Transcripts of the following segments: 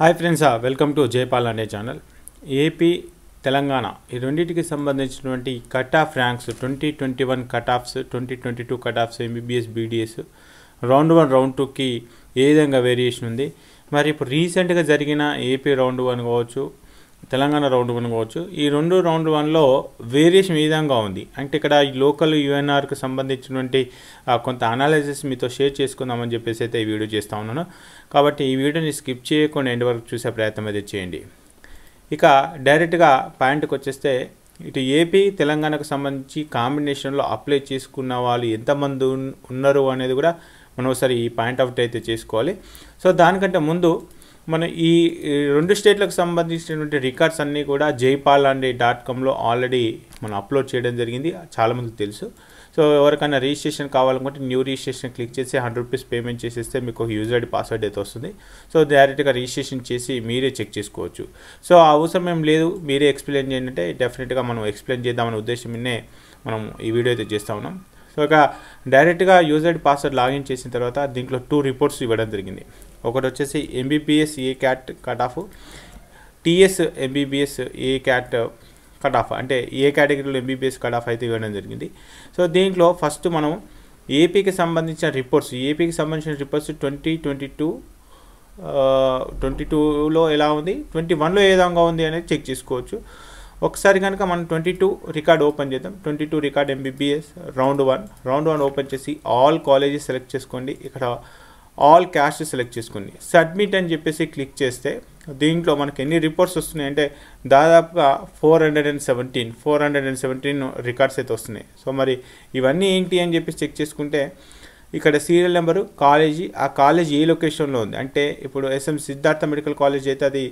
hi friends welcome to Jayapal అనే channel AP Telangana ఈ రెండింటికి సంబంధించినటువంటి cut off ranks twenty twenty one cut offs twenty twenty two cut offs MBBS BDS round one round టూకి ఏ విధంగా variation ఉంది మరి ఇప్పుడు రీసెంట్గా జరిగిన ఏపీ రౌండ్ వన్ కావచ్చు తెలంగాణ రౌండ్ వన్ కావచ్చు ఈ రెండు రౌండ్ వన్లో వేరియేషన్ ఈ విధంగా ఉంది అంటే ఇక్కడ లోకల్ యుఎన్ఆర్కి సంబంధించినటువంటి కొంత అనాలిసిస్ మీతో షేర్ చేసుకుందామని చెప్పేసి అయితే ఈ వీడియో చేస్తూ ఉన్నాను కాబట్టి ఈ వీడియోని స్కిప్ చేయకుండా ఎండ్ వరకు చూసే ప్రయత్నం అయితే చేయండి ఇక డైరెక్ట్గా పాయింట్కి వచ్చేస్తే ఇటు ఏపీ తెలంగాణకు సంబంధించి కాంబినేషన్లో అప్లై చేసుకున్న వాళ్ళు ఎంతమంది ఉన్నారు అనేది కూడా మనం ఒకసారి ఈ పాయింట్ ఆఫ్ అయితే చేసుకోవాలి సో దానికంటే ముందు మన ఈ రెండు స్టేట్లకు సంబంధించినటువంటి రికార్డ్స్ అన్నీ కూడా జైపాల్ అండ్ డాట్ కామ్లో ఆల్రెడీ మనం అప్లోడ్ చేయడం జరిగింది చాలామందికి తెలుసు సో ఎవరికైనా రిజిస్ట్రేషన్ కావాలనుకుంటే న్యూ రిజిస్ట్రేషన్ క్లిక్ చేసి హండ్రెడ్ రూపీస్ పేమెంట్ చేసేస్తే మీకు యూజర్ ఐడి పాస్వర్డ్ అయితే వస్తుంది సో డైరెక్ట్గా రిజిస్ట్రేషన్ చేసి మీరే చెక్ చేసుకోవచ్చు సో ఆ అవసరం ఏం లేదు మీరే ఎక్స్ప్లెయిన్ చేయండి అంటే డెఫినెట్గా మనం ఎక్స్ప్లెయిన్ చేద్దామనే ఉద్దేశం మనం ఈ వీడియో అయితే చేస్తూ ఉన్నాం సో ఇక డైరెక్ట్గా యూజర్ ఐడి పాస్వర్డ్ లాగిన్ చేసిన తర్వాత దీంట్లో టూ రిపోర్ట్స్ ఇవ్వడం జరిగింది ఒకటి వచ్చేసి MBBS A cat cut off TS MBBS A cat cut off అంటే ఏ కేటగిరీలో ఎంబీబీఎస్ కట్ ఆఫ్ అయితే ఇవ్వడం జరిగింది సో దీంట్లో ఫస్ట్ మనం ఏపీకి సంబంధించిన రిపోర్ట్స్ ఏపీకి సంబంధించిన reports twenty twenty two twenty టూలో ఎలా ఉంది ట్వంటీ వన్లో ఏ విధంగా ఉంది అనేది చెక్ చేసుకోవచ్చు ఒకసారి కనుక మనం ట్వంటీ టూ రికార్డ్ ఓపెన్ చేద్దాం twenty two record MBBS round one round one open చేసి ఆల్ కాలేజెస్ సెలెక్ట్ చేసుకోండి ఇక్కడ ఆల్ క్యాస్ట్ సెలెక్ట్ చేసుకుని సబ్మిట్ అని చెప్పేసి క్లిక్ చేస్తే దీంట్లో మనకి ఎన్ని రిపోర్ట్స్ వస్తున్నాయి అంటే దాదాపుగా four hundred and seventeen four hundred and seventeen records అయితే వస్తున్నాయి సో మరి ఇవన్నీ ఏంటి అని చెప్పేసి చెక్ చేసుకుంటే ఇక్కడ సీరియల్ నెంబరు కాలేజీ ఆ కాలేజ్ ఏ లొకేషన్లో ఉంది అంటే ఇప్పుడు ఎస్ఎం సిద్ధార్థ మెడికల్ కాలేజ్ అయితే అది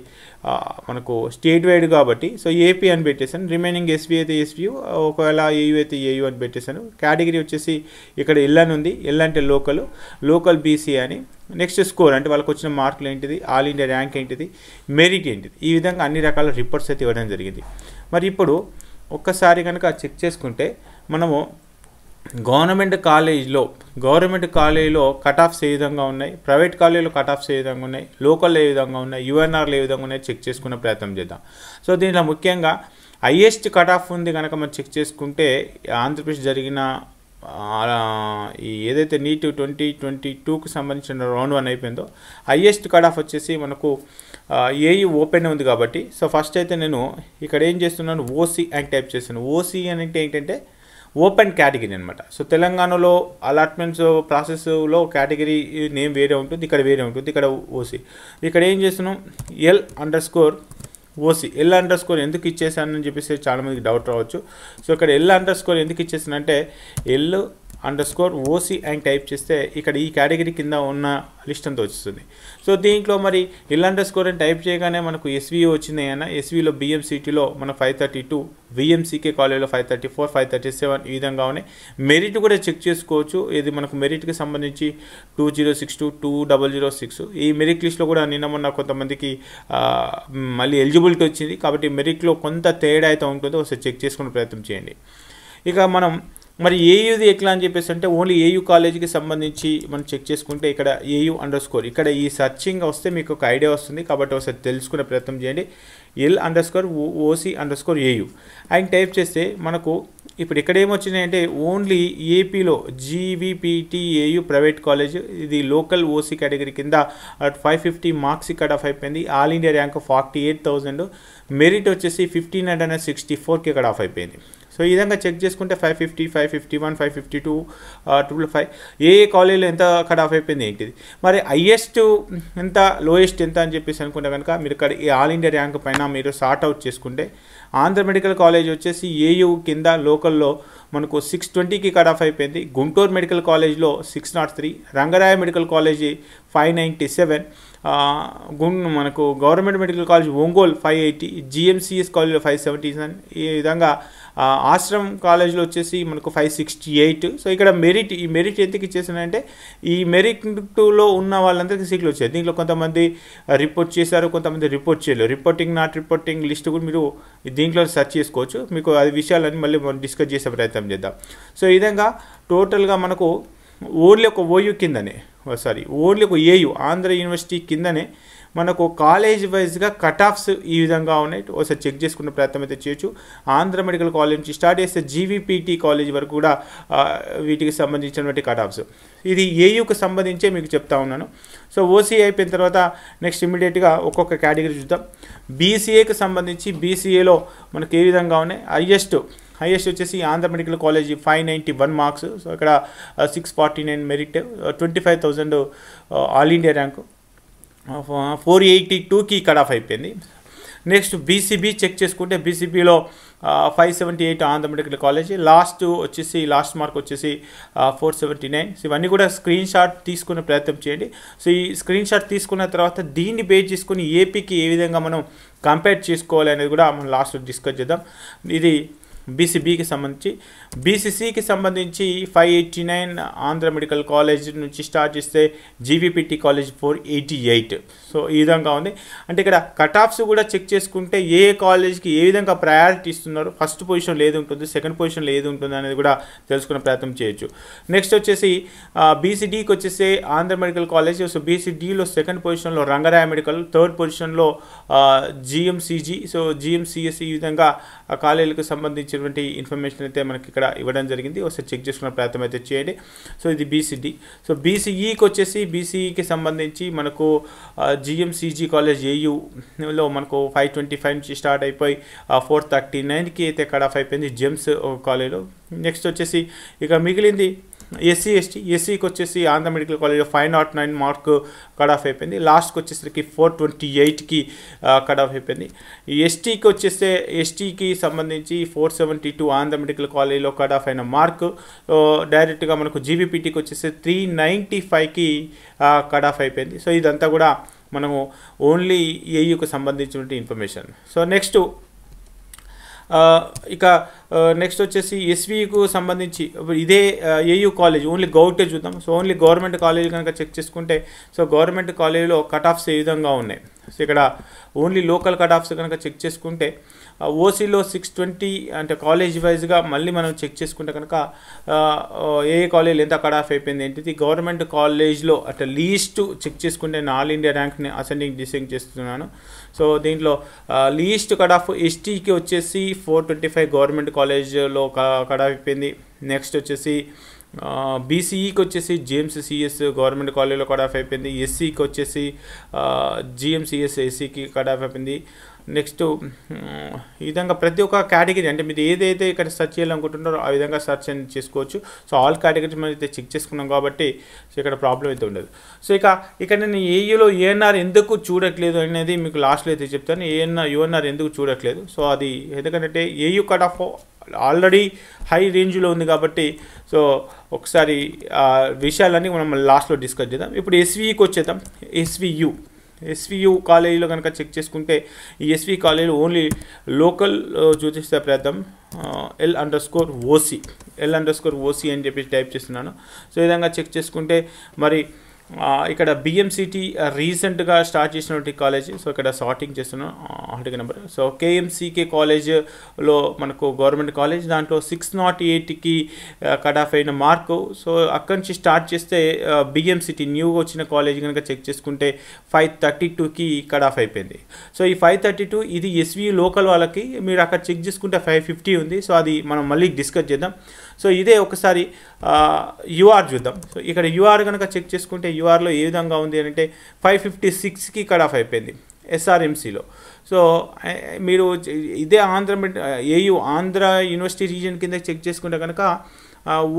మనకు స్టేట్ వైడ్ కాబట్టి సో ఏపీ అని పెట్టేశాను రిమైనింగ్ ఎస్వి అయితే ఎస్వియు ఒకవేళ ఏయు అయితే ఏయు అని పెట్టేశాను కేటగిరీ వచ్చేసి ఇక్కడ ఎల్ అని ఉంది ఇల్ అంటే లోకల్ లోకల్ బీసీ అని నెక్స్ట్ స్కోర్ అంటే వాళ్ళకి వచ్చిన మార్కులు ఏంటిది ఆల్ ఇండియా ర్యాంక్ ఏంటిది మెరిట్ ఏంటిది ఈ విధంగా అన్ని రకాల రిపోర్ట్స్ అయితే ఇవ్వడం జరిగింది మరి ఇప్పుడు ఒక్కసారి కనుక చెక్ చేసుకుంటే మనము గవర్నమెంట్ కాలేజీలో గవర్నమెంట్ కాలేజీలో కట్ ఆఫ్స్ ఏ విధంగా ఉన్నాయి ప్రైవేట్ కాలేజీలో కట్ ఆఫ్స్ ఏ విధంగా ఉన్నాయి లోకల్ ఏ విధంగా ఉన్నాయి యుఎన్ఆర్లు ఏ విధంగా ఉన్నాయి చెక్ చేసుకునే ప్రయత్నం చేద్దాం సో దీంట్లో ముఖ్యంగా హైయెస్ట్ కట్ ఆఫ్ ఉంది కనుక మనం చెక్ చేసుకుంటే ఆంధ్రప్రదేశ్ జరిగిన ఏదైతే నీట్ ట్వంటీ ట్వంటీ టూకి సంబంధించిన రౌండ్ వన్ అయిపోయిందో హయ్యెస్ట్ కట్ ఆఫ్ వచ్చేసి మనకు ఏఈ ఓపెన్ e ఉంది కాబట్టి సో ఫస్ట్ అయితే నేను ఇక్కడ ఏం చేస్తున్నాను ఓసీ అని టైప్ చేస్తున్నాను ఓసీ అని అంటే ఏంటంటే ఓపెన్ కేటగిరీ అనమాట సో తెలంగాణలో అలాట్మెంట్స్ ప్రాసెస్లో కేటగిరీ నేమ్ వేరే ఉంటుంది ఇక్కడ వేరే ఉంటుంది ఇక్కడ ఓసీ ఇక్కడ ఏం చేస్తున్నాం L underscore OC L underscore ఎందుకు ఇచ్చేసానని చెప్పేసి చాలామందికి డౌట్ రావచ్చు సో ఇక్కడ ఎల్ అండర్ స్కోర్ ఎందుకు ఇచ్చేసానంటే ఎల్ అండర్ స్కోర్ ఓసీ అని టైప్ చేస్తే ఇక్కడ ఈ కేటగిరీ కింద ఉన్న లిస్ట్ అంతా వచ్చేస్తుంది సో దీంట్లో మరి ఇల్ అండర్ స్కోర్ అని టైప్ చేయగానే మనకు ఎస్వీ వచ్చింది అయినా ఎస్వీలో బిఎంసిటీలో మన ఫైవ్ థర్టీ టూ విఎంసీకే కాలేజ్లో five thirty four five thirty seven ఈ విధంగా ఉన్నాయి మెరిట్ కూడా చెక్ చేసుకోవచ్చు ఇది మనకు మెరిట్కి సంబంధించి two zero six two two double zero six ఈ మెరిట్ లిస్ట్లో కూడా నిన్న మొన్న కొంతమందికి మళ్ళీ ఎలిజిబిలిటీ వచ్చింది కాబట్టి మెరిట్లో కొంత తేడా అయితే ఉంటుందో ఒకసారి చెక్ చేసుకునే ప్రయత్నం చేయండి ఇక మనం మరి ఏయుది ఎట్లా అని చెప్పేసి అంటే ఓన్లీ ఏయు కాలేజీకి సంబంధించి మనం చెక్ చేసుకుంటే ఇక్కడ ఏయు అండర్ స్కోర్ ఇక్కడ ఈ సర్చింగ్ వస్తే మీకు ఒక ఐడియా వస్తుంది కాబట్టి ఒకసారి తెలుసుకునే ప్రయత్నం చేయండి L underscore OC underscore AU and type చేస్తే మనకు ఇప్పుడు ఇక్కడ ఏమొచ్చినాయంటే ఓన్లీ ఏపీలో జీవీపీటీఏయు ప్రైవేట్ కాలేజ్ ఇది లోకల్ ఓసీ కేటగిరీ కింద ఫైవ్ ఫిఫ్టీ మార్క్స్ ఇక్కడ ఆఫ్ అయిపోయింది all India rank forty eight thousand merit వచ్చేసి ఫిఫ్టీన్ హండ్రెడ్ అండ్ సిక్స్టీ ఫోర్కి ఇక్కడ ఆఫ్ అయిపోయింది సో ఈ విధంగా చెక్ చేసుకుంటే five fifty five fifty one five fifty two triple five ఏ కాలేజీలో ఎంత కట్ ఆఫ్ అయిపోయింది ఏంటిది మరి హయ్యెస్ట్ ఎంత లోయెస్ట్ ఎంత అని చెప్పేసి అనుకుంటే కనుక మీరు ఇక్కడ ఈ ఆల్ ఇండియా ర్యాంక్ పైన మీరు సార్ట్ అవుట్ చేసుకుంటే ఆంధ్ర మెడికల్ కాలేజ్ వచ్చేసి ఏయూ కింద లోకల్లో మనకు సిక్స్ ట్వంటీకి కట్ ఆఫ్ అయిపోయింది గుంటూరు మెడికల్ కాలేజ్లో six nought three Rangaraya medical college five ninety seven మనకు government medical college Ongole five eighty GMCS కాలేజ్లో ఫైవ్ సెవెంటీ సెవెన్ ఈ విధంగా ఆశ్రమ్ కాలేజ్లో వచ్చేసి మనకు ఫైవ్ సిక్స్టీ ఎయిట్ సో ఇక్కడ మెరిట్ ఈ మెరిట్ ఎందుకు ఇచ్చేసానంటే ఈ మెరిట్లో ఉన్న వాళ్ళందరికీ సీట్లు వచ్చాయి దీంట్లో కొంతమంది రిపోర్ట్ చేశారు కొంతమంది రిపోర్ట్ చేయలేదు రిపోర్టింగ్ నాట్ రిపోర్టింగ్ లిస్ట్ కూడా మీరు దీంట్లో సెర్చ్ చేసుకోవచ్చు మీకు అది విషయాలన్నీ మళ్ళీ మనం డిస్కస్ చేసే ప్రయత్నం చేద్దాం సో ఈ విధంగా టోటల్గా మనకు ఓన్లీ ఒక ఓయూ కిందనే సారీ ఓన్లీ ఒక ఏయు ఆంధ్ర యూనివర్సిటీ కిందనే మనకు కాలేజ్ వైజ్గా కట్ ఆఫ్స్ ఈ విధంగా ఉన్నాయి ఒకసారి చెక్ చేసుకున్న ప్రయత్నం అయితే చేయొచ్చు ఆంధ్ర మెడికల్ కాలేజ్ నుంచి స్టార్ట్ చేస్తే జీవీపీటీ కాలేజ్ వరకు కూడా వీటికి సంబంధించినటువంటి కట్ ఆఫ్స్ ఇది ఏయుకు సంబంధించే మీకు చెప్తా ఉన్నాను సో ఓసీ అయిపోయిన తర్వాత నెక్స్ట్ ఇమీడియట్గా ఒక్కొక్క కేటగిరీ చూద్దాం బీసీఏకి సంబంధించి బీసీఏలో మనకి ఏ విధంగా ఉన్నాయి హయ్యెస్ట్ హయ్యెస్ట్ వచ్చేసి Andhra medical college five ninety one marks so ఇక్కడ six forty nine merit twenty five thousand all India rank four eighty టూకి కట్ ఆఫ్ అయిపోయింది నెక్స్ట్ బీసీబీ చెక్ చేసుకుంటే బీసీబీలో five seventy eight Andhra medical college last వచ్చేసి last mark వచ్చేసి four seventy nine so ఇవన్నీ కూడా screen shot తీసుకునే ప్రయత్నం చేయండి సో ఈ స్క్రీన్ షాట్ తీసుకున్న తర్వాత దీన్ని బేస్ చేసుకుని ఏపీకి ఏ విధంగా మనం కంపేర్ చేసుకోవాలి అనేది కూడా మనం లాస్ట్ డిస్కస్ చేద్దాం ఇది బీసీబీకి సంబంధించి బీసీసీకి సంబంధించి five eighty nine Andhra medical college నుంచి స్టార్ట్ చేస్తే GVPT college four eighty eight so ఈ విధంగా ఉంది అంటే ఇక్కడ కట్ ఆఫ్స్ కూడా చెక్ చేసుకుంటే ఏ కాలేజ్కి ఏ విధంగా ప్రయారిటీ ఇస్తున్నారు ఫస్ట్ పొజిషన్లో ఏది ఉంటుంది సెకండ్ పొజిషన్లో ఏది ఉంటుంది అనేది కూడా తెలుసుకునే ప్రయత్నం చేయొచ్చు నెక్స్ట్ వచ్చేసి బీసీడీకి వచ్చేసి ఆంధ్ర మెడికల్ కాలేజ్ సో బీసీడీలో సెకండ్ పొజిషన్లో రంగరాయ మెడికల్ థర్డ్ పొజిషన్లో జిఎంసీజీ సో జిఎంసీఎస్ ఈ విధంగా కాలేజీలకు సంబంధించిన సంబంధించినటువంటి ఇన్ఫర్మేషన్ అయితే మనకి ఇక్కడ ఇవ్వడం జరిగింది ఒకసారి చెక్ చేసుకున్న ప్రయత్నం అయితే చేయండి సో ఇది బీసీడీ సో బీసీఈకి వచ్చేసి బీసీఈకి e సంబంధించి మనకు జిఎంసీజీ కాలేజ్ ఏయులో మనకు ఫైవ్ ట్వంటీ ఫైవ్ నుంచి స్టార్ట్ అయిపోయి ఫోర్ థర్టీ నైన్కి అయితే కడాఫ్ అయిపోయింది జెమ్స్ కాలేజ్లో నెక్స్ట్ వచ్చేసి ఇక మిగిలింది ఎస్సీ ఎస్టీ ఎస్సీకి వచ్చేసి Andhra medical college five nought nine mark cut off అయిపోయింది లాస్ట్కి వచ్చేసరికి ఫోర్ ట్వంటీ ఎయిట్కి కట్ ఆఫ్ అయిపోయింది ఎస్టీకి వచ్చేస్తే ఎస్టీకి సంబంధించి four seventy two Andhra medical కాలేజ్లో కట్ ఆఫ్ అయిన మార్క్ డైరెక్ట్గా మనకు జీబీపీటీకి వచ్చేసి త్రీ నైంటీ ఫైవ్కి కట్ ఆఫ్ అయిపోయింది సో ఇదంతా కూడా మనము ఓన్లీ ఏయుకు సంబంధించినటువంటి ఇన్ఫర్మేషన్ సో నెక్స్ట్ ఇక నెక్స్ట్ వచ్చేసి ఎస్వీకు సంబంధించి ఇదే ఏయూ కాలేజ్ ఓన్లీ గౌటే చూద్దాం సో ఓన్లీ గవర్నమెంట్ కాలేజ్ కనుక చెక్ చేసుకుంటే సో గవర్నమెంట్ కాలేజీలో కట్ ఆఫ్స్ ఏ విధంగా ఉన్నాయి సో ఇక్కడ ఓన్లీ లోకల్ కట్ ఆఫ్స్ కనుక చెక్ చేసుకుంటే ఓసీలో సిక్స్ ట్వంటీ అంటే కాలేజ్ వైజ్గా మళ్ళీ మనం చెక్ చేసుకుంటే కనుక ఏ కాలేజీలో ఎంత కట్ ఆఫ్ అయిపోయింది ఏంటిది గవర్నమెంట్ కాలేజ్లో అట్లా లీస్ట్ చెక్ చేసుకుంటే నేను ఆల్ ఇండియా ర్యాంక్ని అసెండింగ్ డిసెండ్ చేస్తున్నాను సో దీంట్లో లీస్ట్ కట్ ఆఫ్ ఎస్టీకి వచ్చేసి ఫోర్ ట్వంటీ ఫైవ్ గవర్నమెంట్ కాలేజ్లో కట్ ఆఫ్ అయిపోయింది నెక్స్ట్ e వచ్చేసి బీసీఈకి వచ్చేసి సిఎస్ గవర్నమెంట్ కాలేజ్లో కట్ ఆఫ్ అయిపోయింది ఎస్సీకి వచ్చేసి జిఎంసిఎస్ ఎస్సీకి కట్ ఆఫ్ అయిపోయింది నెక్స్ట్ ఈ విధంగా ప్రతి ఒక్క కేటగిరీ అంటే మీరు ఏదైతే ఇక్కడ సెర్చ్ చేయాలనుకుంటున్నారో ఆ విధంగా సెర్చ్ అని చేసుకోవచ్చు సో ఆల్ కేటగిరీస్ మనం అయితే చెక్ చేసుకున్నాం కాబట్టి సో ఇక్కడ ప్రాబ్లం అయితే ఉండదు సో ఇక ఇక్కడ నేను ఏఈలో ఏఎన్ఆర్ ఎందుకు చూడట్లేదు అనేది మీకు లాస్ట్లో అయితే చెప్తాను ఏఎన్ఆర్ యుఎన్ఆర్ ఎందుకు చూడట్లేదు సో అది ఎందుకంటే AU cut off already high రేంజ్లో ఉంది కాబట్టి సో ఒకసారి విషయాలన్నీ మనం లాస్ట్లో డిస్కస్ చేద్దాం ఇప్పుడు ఎస్వీకి వచ్చేద్దాం ఎస్వియు ఎస్వియు కాలేజీలో కనుక చెక్ చేసుకుంటే ఈ ఎస్వి కాలేజీలో ఓన్లీ లోకల్ చూసేస్తే ప్రయత్నం L underscore OC L underscore OC అని చెప్పి టైప్ చేస్తున్నాను సో ఈ విధంగా చెక్ చేసుకుంటే మరి ఇక్కడ బిఎంసిటీ రీసెంట్గా స్టార్ట్ చేసినటువంటి కాలేజ్ సో ఇక్కడ సార్టింగ్ చేస్తున్నాం ఆర్టిక నెంబర్ సో కేఎంసీకే కాలేజ్లో మనకు గవర్నమెంట్ కాలేజ్ దాంట్లో సిక్స్ నాట్ ఎయిట్కి కట్ ఆఫ్ అయిన మార్కు సో అక్కడి నుంచి స్టార్ట్ చేస్తే బిఎంసిటీ న్యూగా వచ్చిన కాలేజ్ కనుక చెక్ చేసుకుంటే ఫైవ్ థర్టీ టూకి కట్ ఆఫ్ అయిపోయింది సో ఈ ఫైవ్ థర్టీ టూ ఇది ఎస్వి లోకల్ వాళ్ళకి మీరు అక్కడ చెక్ చేసుకుంటే ఫైవ్ ఫిఫ్టీ ఉంది సో అది మనం మళ్ళీ డిస్కస్ చేద్దాం సో ఇదే ఒకసారి యూఆర్ చూద్దాం సో ఇక్కడ యూఆర్ కనుక చెక్ చేసుకుంటే యూఆర్లో ఏ విధంగా ఉంది అంటే ఫైవ్ ఫిఫ్టీ సిక్స్కి కట్ ఆఫ్ అయిపోయింది ఎస్ఆర్ఎంసీలో సో మీరు ఇదే Andhra AU Andhra university region కింద చెక్ చేసుకుంటే కనుక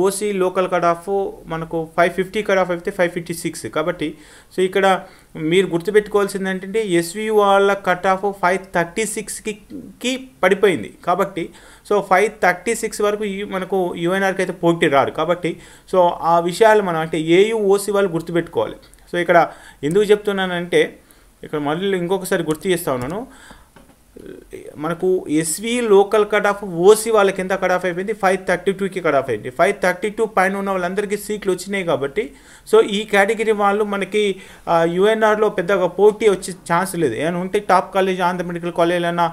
ఓసీ లోకల్ కట్ ఆఫ్ మనకు ఫైవ్ ఫిఫ్టీ కట్ ఆఫ్ అయితే ఫైవ్ ఫిఫ్టీ సిక్స్ కాబట్టి సో ఇక్కడ మీరు గుర్తుపెట్టుకోవాల్సింది ఏంటంటే ఎస్వీ వాళ్ళ కట్ ఆఫ్ ఫైవ్ థర్టీ సిక్స్కి పడిపోయింది కాబట్టి సో ఫైవ్ థర్టీ సిక్స్ వరకు మనకు యుఎన్ఆర్కి అయితే పోటీ రారు కాబట్టి సో ఆ విషయాలు మనం అంటే ఏయు ఓసీ వాళ్ళు గుర్తుపెట్టుకోవాలి సో ఇక్కడ ఎందుకు చెప్తున్నానంటే ఇక్కడ మళ్ళీ ఇంకొకసారి గుర్తు చేస్తా ఉన్నాను మనకు SV local cut off OC వాళ్ళకి ఎంత కట్ ఆఫ్ అయిపోయింది ఫైవ్ థర్టీ టూకి కట్ ఆఫ్ అయింది ఫైవ్ థర్టీ టూ పైన ఉన్న వాళ్ళందరికీ సీట్లు వచ్చినాయి కాబట్టి సో ఈ కేటగిరీ వాళ్ళు మనకి యుఎన్ఆర్లో పెద్దగా పోటీ వచ్చే ఛాన్స్ లేదు ఏమైనా ఉంటే top college Andhra medical college అయినా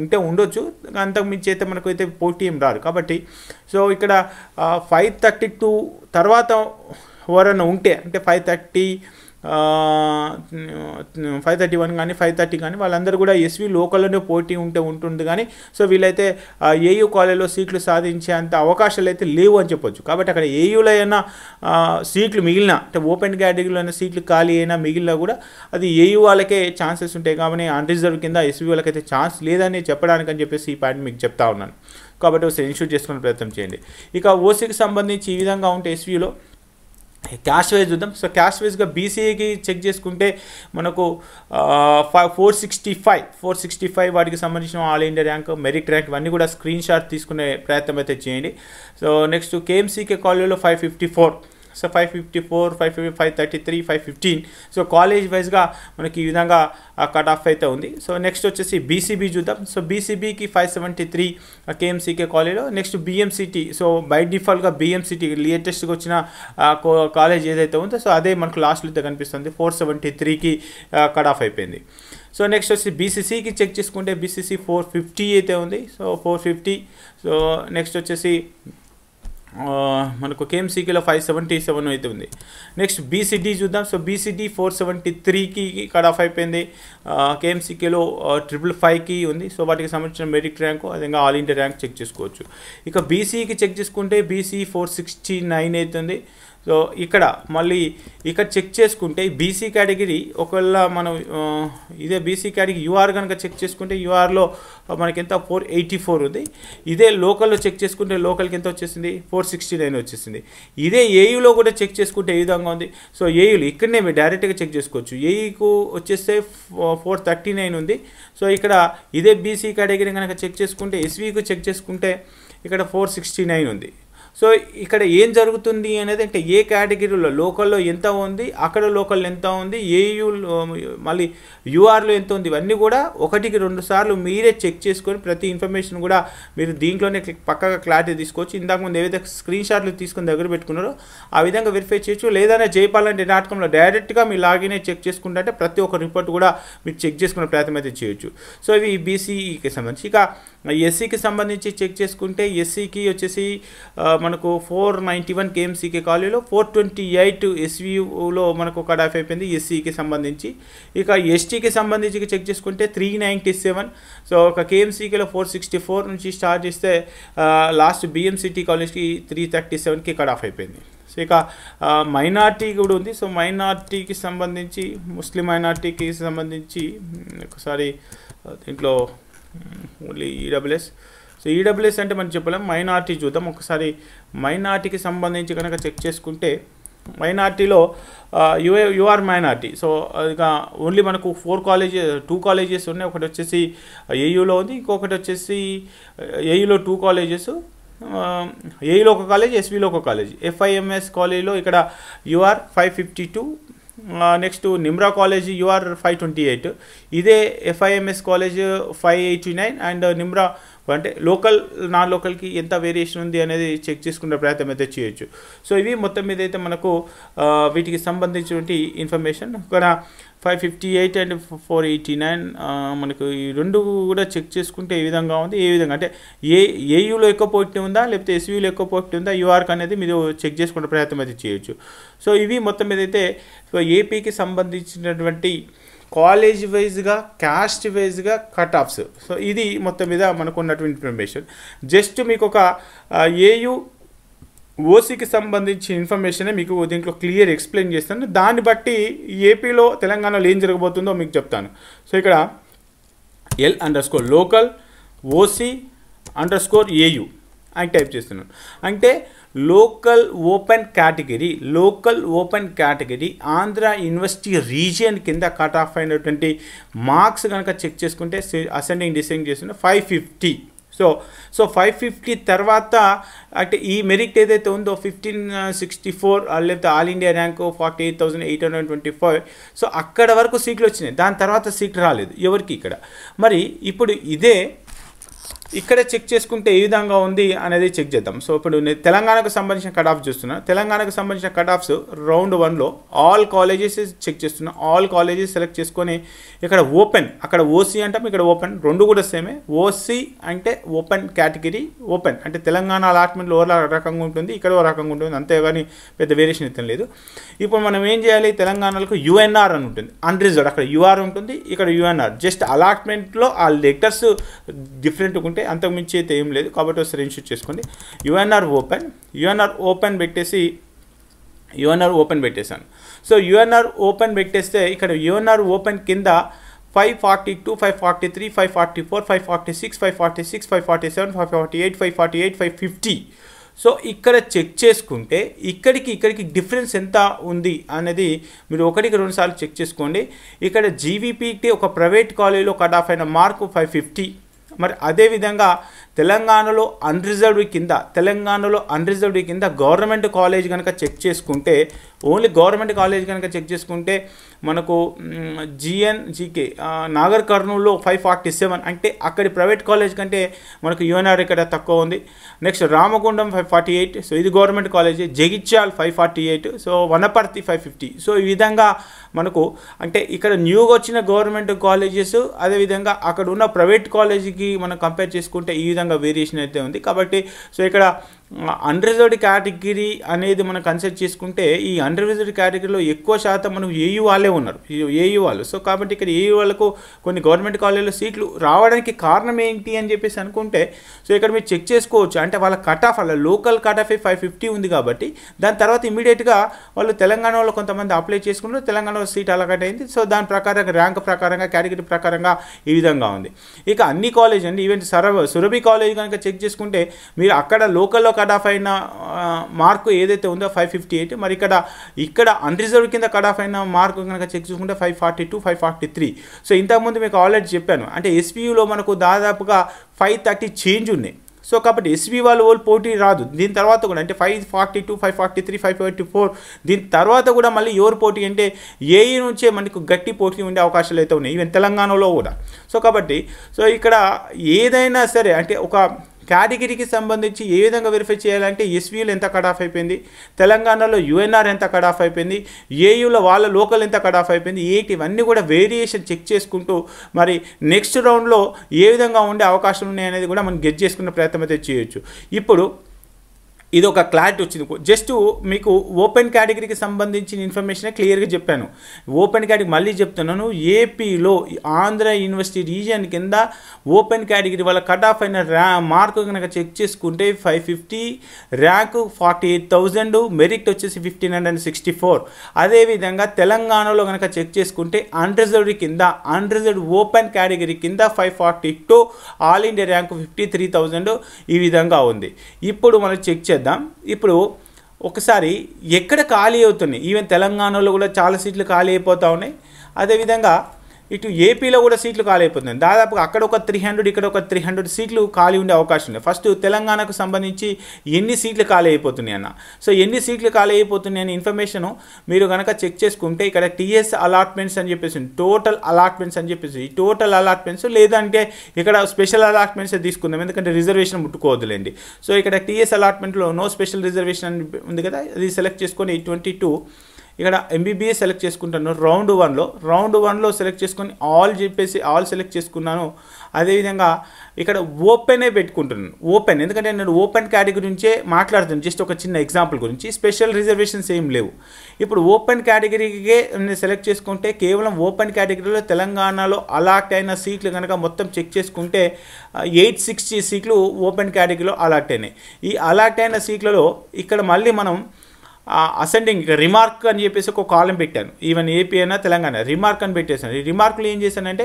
ఉంటే ఉండొచ్చు అంతకు మించి అయితే మనకు అయితే పోటీ ఏం రాదు కాబట్టి సో ఇక్కడ ఫైవ్ థర్టీ టూ తర్వాత ఎవరైనా ఉంటే అంటే five thirty five thirty one కానీ ఫైవ్ థర్టీ కానీ వాళ్ళందరూ కూడా ఎస్వీ లోకల్లోనే పోటీ ఉంటే ఉంటుంది కానీ సో వీళ్ళైతే ఏయూ కాలేజ్లో సీట్లు సాధించేంత అవకాశాలు అయితే లేవు అని చెప్పొచ్చు కాబట్టి అక్కడ ఏయూలో అయినా సీట్లు మిగిలిన అంటే ఓపెన్ కేటగిరీలో అయినా సీట్లు ఖాళీ అయినా మిగిలినా కూడా అది ఏయూ వాళ్ళకే ఛాన్సెస్ ఉంటాయి కాబట్టి అన్రిజర్వ్ కింద ఎస్వీ వాళ్ళకైతే ఛాన్స్ లేదని చెప్పడానికి అని చెప్పేసి ఈ పాయింట్ మీకు చెప్తా ఉన్నాను కాబట్టి ఒకసారి ఇన్షూర్ చేసుకునే ప్రయత్నం చేయండి ఇక ఓసీకి సంబంధించి ఈ విధంగా ఉంటే ఎస్వీలో క్యాష్ వైజ్ చూద్దాం సో క్యాష్ వైజ్గా బీసీఏకి చెక్ చేసుకుంటే మనకు five four sixty five four sixty five వాటికి సంబంధించిన all India rank merit rank ఇవన్నీ కూడా స్క్రీన్ షాట్ తీసుకునే ప్రయత్నం అయితే చేయండి సో నెక్స్ట్ కేఎంసీకే కాలేజీలో five fifty four so five fifty four five fifty five thirty three five fifteen so college వైజ్గా మనకి ఈ విధంగా కట్ ఆఫ్ అయితే ఉంది సో నెక్స్ట్ వచ్చేసి బీసీబీ చూద్దాం సో బీసీబీకి ఫైవ్ సెవెంటీ త్రీ కేఎంసీకే కాలేజ్లో నెక్స్ట్ బిఎంసిటీ సో బై డిఫాల్ట్గా బిఎంసిటీ లేటెస్ట్గా వచ్చిన కాలేజ్ ఏదైతే ఉందో సో అదే మనకు లాస్ట్లో అయితే కనిపిస్తుంది ఫోర్ సెవెంటీ త్రీకి కట్ ఆఫ్ అయిపోయింది సో నెక్స్ట్ వచ్చి బీసీసీకి చెక్ చేసుకుంటే బీసీసీ ఫోర్ ఫిఫ్టీ అయితే ఉంది so four fifty so next వచ్చేసి మనకు కేఎంసీకేలో ఫైవ్ సెవెంటీ సెవెన్ అయితే ఉంది నెక్స్ట్ బీసీడీ చూద్దాం సో బీసీడీ ఫోర్ సెవెంటీ త్రీకి కట్ ఆఫ్ అయిపోయింది కేఎంసీకేలో ట్రిపుల్ ఫైవ్కి ఉంది సో వాటికి సంబంధించిన మెరిట్ ర్యాంక్ అదేవిధంగా ఆల్ ఇండియా ర్యాంక్ చెక్ చేసుకోవచ్చు ఇక బీసీకి e చెక్ చేసుకుంటే బీసీ ఫోర్ సిక్స్టీ నైన్ అవుతుంది సో ఇక్కడ మళ్ళీ ఇక్కడ చెక్ చేసుకుంటే బీసీ కేటగిరీ ఒకవేళ మనం ఇదే బీసీ కేటగిరీ యూఆర్ కనుక చెక్ చేసుకుంటే యూఆర్లో మనకి ఎంత ఫోర్ ఎయిటీ ఫోర్ ఉంది ఇదే లోకల్లో చెక్ చేసుకుంటే లోకల్కి ఎంత వచ్చేసింది ఫోర్ సిక్స్టీ నైన్ వచ్చేసింది ఇదే ఏయులో కూడా చెక్ చేసుకుంటే ఏ విధంగా ఉంది సో ఏయులు ఇక్కడనే మీరు డైరెక్ట్గా చెక్ చేసుకోవచ్చు ఏఈకు వచ్చేస్తే ఫోర్ థర్టీ నైన్ ఉంది సో ఇక్కడ ఇదే బీసీ కేటగిరీ కనుక చెక్ చేసుకుంటే ఎస్వీకు చెక్ చేసుకుంటే ఇక్కడ ఫోర్ సిక్స్టీ నైన్ ఉంది సో ఇక్కడ ఏం జరుగుతుంది అనేది అంటే ఏ కేటగిరీలో లోకల్లో ఎంత ఉంది అక్కడ లోకల్ ఎంత ఉంది ఏయూ మళ్ళీ యూఆర్లో ఎంత ఉంది ఇవన్నీ కూడా ఒకటికి రెండు సార్లు మీరే చెక్ చేసుకొని ప్రతి ఇన్ఫర్మేషన్ కూడా మీరు దీంట్లోనే పక్కగా క్లారిటీ తీసుకోవచ్చు ఇందాక ముందు ఏవైతే స్క్రీన్ షాట్లు తీసుకుని దగ్గర పెట్టుకున్నారో ఆ విధంగా వెరిఫై చేయొచ్చు లేదన్నా జైపాల్ నాటకంలో డైరెక్ట్గా మీ లాగిన్ చెక్ చేసుకుంటే ప్రతి ఒక్క రిపోర్ట్ కూడా మీరు చెక్ చేసుకునే ప్రయత్నం అయితే చేయొచ్చు సో ఇవి బీసీకి e సంబంధించి ఇక ఎస్సీకి e సంబంధించి చెక్ చేసుకుంటే ఎస్సీకి e వచ్చేసి మనకు ఫోర్ నైంటీ వన్ కేఎంసీకే కాలేజీలో ఫోర్ ట్వంటీ ఎయిట్ ఎస్వీలో మనకు కట్ అయిపోయింది ఎస్సీకి e సంబంధించి ఇక ఎస్టీకి సంబంధించి చెక్ చేసుకుంటే త్రీ నైంటీ సెవెన్ సో ఒక కేఎంసీకేలో ఫోర్ సిక్స్టీ ఫోర్ నుంచి స్టార్ట్ చేస్తే లాస్ట్ బిఎంసిటీ కాలేజ్కి త్రీ థర్టీ సెవెన్కి కట్ అయిపోయింది సో ఇక మైనార్టీ కూడా ఉంది సో మైనార్టీకి సంబంధించి ముస్లిం మైనార్టీకి సంబంధించి ఒకసారి దీంట్లో only EWS so EWS e అంటే మనం చెప్పలేం మైనార్టీ చూద్దాం ఒకసారి మైనార్టీకి సంబంధించి కనుక చెక్ చేసుకుంటే మైనార్టీలో యుఏ యూఆర్ మైనార్టీ సో ఇక ఓన్లీ మనకు ఫోర్ కాలేజెస్ టూ కాలేజెస్ ఉన్నాయి ఒకటి వచ్చేసి ఏయూలో ఉంది ఇంకొకటి వచ్చేసి ఏయూలో టూ కాలేజెస్ ఏయులో ఒక కాలేజ్ ఎస్వీలో ఒక కాలేజ్ ఎఫ్ఐఎంఎస్ కాలేజీలో ఇక్కడ UR five fifty two next Nimra college UR five twenty eight ఇదే FIMS college five eighty nine and Nimra అంటే లోకల్ నాన్ లోకల్కి ఎంత వేరియేషన్ ఉంది అనేది చెక్ చేసుకునే ప్రయత్నం అయితే చేయొచ్చు సో ఇవి మొత్తం మీద అయితే మనకు వీటికి సంబంధించినటువంటి ఇన్ఫర్మేషన్ ఇక్కడ five fifty eight and four eighty nine మనకు ఈ రెండు కూడా చెక్ చేసుకుంటే ఏ విధంగా ఉంది ఏ విధంగా అంటే ఏ ఏయూలో ఎక్కువ పోటీ ఉందా లేకపోతే ఎస్యూలో ఎక్కువ పోటీ ఉందా యూఆర్క్ అనేది మీరు చెక్ చేసుకునే ప్రయత్నం అయితే చేయొచ్చు సో ఇవి మొత్తం మీద అయితే ఏపీకి సంబంధించినటువంటి కాలేజ్ వైజ్గా క్యాస్ట్ వైజ్గా కట్ ఆఫ్స్ సో ఇది మొత్తం మీద మనకు ఉన్నటువంటి ఇన్ఫర్మేషన్ జస్ట్ మీకు ఒక ఏయు ఓసీకి సంబంధించిన ఇన్ఫర్మేషనే మీకు దీంట్లో క్లియర్ ఎక్స్ప్లెయిన్ చేస్తాను దాన్ని బట్టి ఏపీలో తెలంగాణలో ఏం జరగబోతుందో మీకు చెప్తాను సో ఇక్కడ L underscore local OC underscore AU అని టైప్ చేస్తున్నాను అంటే local open category local open category Andhra university region కింద కట్ ఆఫ్ అయినటువంటి మార్క్స్ కనుక చెక్ చేసుకుంటే అసెండింగ్ డిసెండింగ్ చేసిన five fifty so so five fifty తర్వాత అంటే ఈ మెరిట్ ఏదైతే ఉందో ఫిఫ్టీన్ సిక్స్టీ ఫోర్ లేకపోతే all India rank forty eight thousand eight hundred twenty five so అక్కడ వరకు సీట్లు వచ్చినాయి దాని తర్వాత సీట్లు రాలేదు ఎవరికి ఇక్కడ మరి ఇప్పుడు ఇదే ఇక్కడే చెక్ చేసుకుంటే ఏ విధంగా ఉంది అనేది చెక్ చేద్దాం సో ఇప్పుడు నేను తెలంగాణకు సంబంధించిన కట్ ఆఫ్ చూస్తున్నాను తెలంగాణకు సంబంధించిన కట్ ఆఫ్స్ రౌండ్ వన్లో ఆల్ కాలేజెస్ చెక్ చేస్తున్నాను ఆల్ కాలేజెస్ సెలెక్ట్ చేసుకొని ఇక్కడ ఓపెన్ అక్కడ ఓసీ అంటాం ఇక్కడ ఓపెన్ రెండు కూడా సేమే ఓసీ అంటే ఓపెన్ కేటగిరీ ఓపెన్ అంటే తెలంగాణ అలాట్మెంట్లో ఓ రకంగా ఉంటుంది ఇక్కడ ఓ రకంగా ఉంటుంది అంతే కానీ పెద్ద వేరియేషన్ అయితే లేదు ఇప్పుడు మనం ఏం చేయాలి తెలంగాణలకు యుఎన్ఆర్ అని ఉంటుంది అన్రిజర్వ్డ్ అక్కడ యూఆర్ ఉంటుంది ఇక్కడ యుఎన్ఆర్ జస్ట్ అలాట్మెంట్లో ఆ లెటర్స్ డిఫరెంట్గా ఉంటే అంతకుమించి అయితే ఏం లేదు కాబట్టి ఒకసారి ఇన్షూట్ చేసుకోండి యుఎన్ఆర్ ఓపెన్ యుఎన్ఆర్ ఓపెన్ పెట్టేసి యుఎన్ఆర్ ఓపెన్ పెట్టేశాను సో యుఎన్ఆర్ ఓపెన్ పెట్టేస్తే ఇక్కడ యుఎన్ఆర్ ఓపెన్ కింద five forty two five forty three five forty four five forty six five forty six five forty seven five forty eight five forty eight five fifty so ఇక్కడ check చేసుకుంటే ఇక్కడికి ఇక్కడికి difference ఎంత ఉంది అనేది మీరు ఒకటికి రెండు సార్లు చెక్ చేసుకోండి ఇక్కడ జీవీపీకి ఒక ప్రైవేట్ కాలేజీలో కట్ ఆఫ్ అయిన మార్కు ఫైవ్ ఫిఫ్టీ మరి అదేవిధంగా తెలంగాణలో అన్రిజర్వ్డ్ కింద తెలంగాణలో అన్రిజర్వ్డ్ కింద గవర్నమెంట్ కాలేజ్ కనుక చెక్ చేసుకుంటే ఓన్లీ గవర్నమెంట్ కాలేజ్ కనుక చెక్ చేసుకుంటే మనకు జిఎన్ జీకే నాగర్ కర్నూలులో ఫైవ్ ఫార్టీ సెవెన్ అంటే అక్కడి ప్రైవేట్ కాలేజ్ కంటే మనకు యుఎన్ఆర్ ఇక్కడ తక్కువ ఉంది next Ramagundam five forty eight so ఇది government college Jagtial five forty eight so Wanaparthy five fifty so ఈ విధంగా మనకు అంటే ఇక్కడ న్యూగా వచ్చిన గవర్నమెంట్ కాలేజెస్ అదేవిధంగా అక్కడ ఉన్న ప్రైవేట్ కాలేజీకి మనం కంపేర్ చేసుకుంటే ఈ విధంగా వేరియేషన్ అయితే ఉంది కాబట్టి సో ఇక్కడ అన్రిజర్వ్డ్ కేటగిరీ అనేది మనం కన్సిడర్ చేసుకుంటే ఈ అన్రిజర్వ్డ్ కేటగిరీలో ఎక్కువ శాతం మనం ఏయూ వాళ్ళే ఉన్నారు ఏయూ వాళ్ళు సో కాబట్టి ఇక్కడ ఏయూ వాళ్ళకు కొన్ని గవర్నమెంట్ కాలేజీలో సీట్లు రావడానికి కారణం ఏంటి అని చెప్పేసి అనుకుంటే సో ఇక్కడ మీరు చెక్ చేసుకోవచ్చు అంటే వాళ్ళ కట్ ఆఫ్ వాళ్ళ local cut off five fifty ఉంది కాబట్టి దాని తర్వాత ఇమీడియట్గా వాళ్ళు తెలంగాణలో కొంతమంది అప్లై చేసుకుంటారు తెలంగాణలో సీట్ అలాగట్ అయింది సో దాని ప్రకారం ర్యాంక్ ప్రకారంగా కేటగిరీ ప్రకారంగా ఈ విధంగా ఉంది ఇక అన్ని కాలేజ్ అండి ఈవెన్ సర సురభి కాలేజ్ కనుక చెక్ చేసుకుంటే మీరు అక్కడ లోకల్లో కట్ ఆఫ్ అయిన మార్కు ఏదైతే ఉందో ఫైవ్ ఫిఫ్టీ ఎయిట్ మరి ఇక్కడ ఇక్కడ అన్రిజర్వ్ కింద కట్ ఆఫ్ అయిన మార్కు కనుక చెక్ చూసుకుంటే five forty two five forty three so ఇంతకుముందు మీకు ఆల్రెడీ చెప్పాను అంటే ఎస్పీయూలో మనకు దాదాపుగా ఫైవ్ థర్టీ చేంజ్ ఉన్నాయి సో కాబట్టి ఎస్వీ వాళ్ళు వాళ్ళు పోటీ రాదు దీని తర్వాత కూడా అంటే five forty two five forty three five forty four దీని తర్వాత కూడా మళ్ళీ ఎవరు పోటీ అంటే ఏఈ e నుంచే మనకు గట్టి పోటీ ఉండే అవకాశాలు అయితే ఉన్నాయి ఈవెన్ తెలంగాణలో కూడా సో కాబట్టి సో ఇక్కడ ఏదైనా సరే అంటే ఒక కేటగిరీకి సంబంధించి ఏ విధంగా వెరిఫై చేయాలంటే ఎస్వీలు ఎంత కట్ ఆఫ్ అయిపోయింది తెలంగాణలో యుఎన్ఆర్ ఎంత కట్ ఆఫ్ అయిపోయింది ఏయూలో వాళ్ళ లోకల్ ఎంత కట్ ఆఫ్ అయిపోయింది ఏంటి ఇవన్నీ కూడా వేరియేషన్ చెక్ చేసుకుంటూ మరి నెక్స్ట్ రౌండ్లో ఏ విధంగా ఉండే అవకాశం ఉన్నాయి అనేది కూడా మనం గెట్ చేసుకునే ప్రయత్నం అయితే చేయొచ్చు ఇప్పుడు ఇది ఒక క్లారిటీ వచ్చింది జస్ట్ మీకు ఓపెన్ కేటగిరీకి సంబంధించిన ఇన్ఫర్మేషన్ క్లియర్గా చెప్పాను ఓపెన్ కేటగిరీ మళ్ళీ చెప్తున్నాను ఏపీలో ఆంధ్ర యూనివర్సిటీ రీజియన్ కింద ఓపెన్ కేటగిరీ వాళ్ళ కట్ ఆఫ్ అయిన ర్యా మార్క్ కనుక చెక్ చేసుకుంటే five fifty rank forty eight thousand merit వచ్చేసి ఫిఫ్టీన్ హండ్రెడ్ సిక్స్టీ ఫోర్ అదేవిధంగా తెలంగాణలో కనుక చెక్ చేసుకుంటే అన్రిజర్వ్డ్ కింద అన్రిజర్వ్డ్ ఓపెన్ కేటగిరీ కింద five forty two all India rank fifty three thousand ఈ విధంగా ఉంది ఇప్పుడు మనం చెక్ చేద్దాం చేద్దాం ఇప్పుడు ఒకసారి ఎక్కడ ఖాళీ అవుతున్నాయి ఈవెన్ తెలంగాణలో కూడా చాలా సీట్లు ఖాళీ అయిపోతూ ఉన్నాయి అదేవిధంగా ఇటు ఏపీలో కూడా సీట్లు ఖాళీ అయిపోతున్నాయి దాదాపుగా అక్కడ ఒక త్రీ హండ్రెడ్ ఇక్కడ ఒక త్రీ హండ్రెడ్ సీట్లు ఖాళీ ఉండే అవకాశం ఉంది ఫస్ట్ తెలంగాణకు సంబంధించి ఎన్ని సీట్లు ఖాళీ అయిపోతున్నాయి అన్న సో ఎన్ని సీట్లు ఖాళీ అయిపోతున్నాయి అనే ఇన్ఫర్మేషన్ మీరు కనుక చెక్ చేసుకుంటే ఇక్కడ టీఎస్ అలాట్మెంట్స్ అని చెప్పేసి టోటల్ అలాట్మెంట్స్ అని చెప్పేసి ఈ టోటల్ అలాట్మెంట్స్ లేదంటే ఇక్కడ స్పెషల్ అలాట్మెంట్స్ తీసుకుందాం ఎందుకంటే రిజర్వేషన్ ముట్టుకోవద్దులేండి సో ఇక్కడ టీఎస్ అలాట్మెంట్లో నో స్పెషల్ రిజర్వేషన్ అని ఉంది కదా అది సెలెక్ట్ చేసుకొని ట్వంటీ టూ ఇక్కడ ఎంబీబీఎస్ సెలెక్ట్ చేసుకుంటాను రౌండ్ వన్లో రౌండ్ వన్లో సెలెక్ట్ చేసుకొని ఆల్ చెప్పేసి ఆల్ సెలెక్ట్ చేసుకున్నాను అదేవిధంగా ఇక్కడ ఓపెనే పెట్టుకుంటున్నాను ఓపెన్ ఎందుకంటే నేను ఓపెన్ కేటగిరీ నుంచే మాట్లాడుతున్నాను జస్ట్ ఒక చిన్న ఎగ్జాంపుల్ గురించి స్పెషల్ రిజర్వేషన్స్ ఏం లేవు ఇప్పుడు ఓపెన్ కేటగిరీకే నేను సెలెక్ట్ చేసుకుంటే కేవలం ఓపెన్ కేటగిరీలో తెలంగాణలో అలాక్ట్ అయిన సీట్లు కనుక మొత్తం చెక్ చేసుకుంటే ఎయిట్ సిక్స్టీ సీట్లు ఓపెన్ కేటగిరీలో అలాక్ట్ అయినాయి ఈ అలాక్ట్ అయిన సీట్లలో ఇక్కడ మళ్ళీ మనం అసెండింగ్ రిమార్క్ అని చెప్పేసి ఒక కాలం పెట్టాను ఈవెన్ ఏపీ అయినా తెలంగాణ రిమార్క్ అని పెట్టేశాను ఈ రిమార్క్లో ఏం చేశానంటే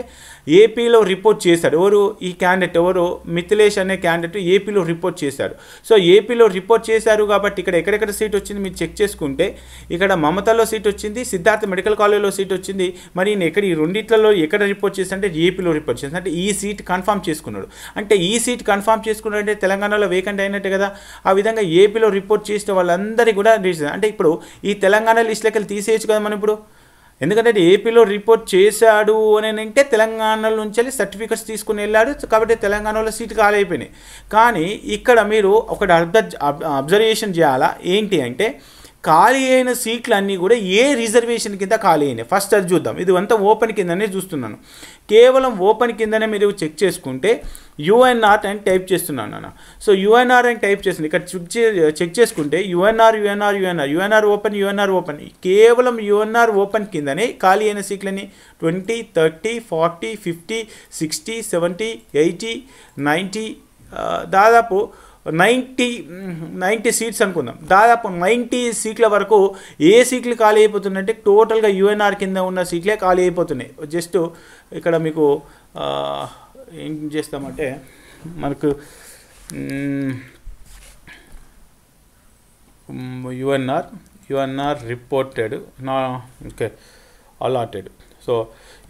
ఏపీలో రిపోర్ట్ చేశాడు ఎవరు ఈ క్యాండిడేట్ ఎవరు మిథిలేష్ అనే క్యాండిడేట్ ఏపీలో రిపోర్ట్ చేశాడు సో ఏపీలో రిపోర్ట్ చేశారు కాబట్టి ఇక్కడ ఎక్కడెక్కడ సీట్ వచ్చింది మీరు చెక్ చేసుకుంటే ఇక్కడ మమతలో సీట్ వచ్చింది సిద్ధార్థ మెడికల్ కాలేజ్లో సీట్ వచ్చింది మరి నేను ఎక్కడ ఈ రెండిట్లలో ఎక్కడ రిపోర్ట్ అంటే ఏపీలో రిపోర్ట్ చేశాడు అంటే ఈ సీట్ కన్ఫామ్ చేసుకున్నాడు అంటే ఈ సీట్ కన్ఫామ్ చేసుకున్నాడంటే తెలంగాణలో వేకెంట్ అయినట్టే కదా ఆ విధంగా ఏపీలో రిపోర్ట్ చేసిన వాళ్ళందరికీ కూడా అంటే ఇప్పుడు ఈ తెలంగాణ లిస్ట్ లెక్కలు తీసేయచ్చు కదా మనం ఇప్పుడు ఎందుకంటే ఏపీలో రిపోర్ట్ చేశాడు అని అంటే తెలంగాణలో నుంచి వెళ్ళి సర్టిఫికెట్స్ తీసుకుని వెళ్ళాడు కాబట్టి తెలంగాణలో సీట్ కాలైపోయినాయి కానీ ఇక్కడ మీరు ఒకటి అబ్జర్వ్ అబ్జర్వేషన్ చేయాలా ఏంటి అంటే ఖాళీ అయిన సీట్లు అన్నీ కూడా ఏ రిజర్వేషన్ కింద ఖాళీ అయినాయి ఫస్ట్ అది చూద్దాం ఇది అంతా ఓపెన్ కిందనే చూస్తున్నాను కేవలం ఓపెన్ కిందనే మీరు చెక్ చేసుకుంటే యుఎన్ఆర్ అని టైప్ చేస్తున్నాను అన్న సో యుఎన్ఆర్ అని టైప్ చేస్తుంది ఇక్కడ చెక్ చెక్ చేసుకుంటే UNR UNR UNR UNR open UNR open కేవలం యుఎన్ఆర్ ఓపెన్ కిందనే ఖాళీ అయిన సీట్లని twenty thirty forty fifty sixty seventy eighty ninety దాదాపు నైంటీ నైంటీ సీట్స్ అనుకుందాం దాదాపు నైంటీ సీట్ల వరకు ఏ సీట్లు ఖాళీ అయిపోతుందంటే టోటల్గా యుఎన్ఆర్ కింద ఉన్న సీట్లే ఖాళీ అయిపోతున్నాయి జస్ట్ ఇక్కడ మీకు ఏం చేస్తామంటే మనకు యుఎన్ఆర్ యుఎన్ఆర్ రిపోర్టెడ్ నా ఓకే అలాటెడ్ సో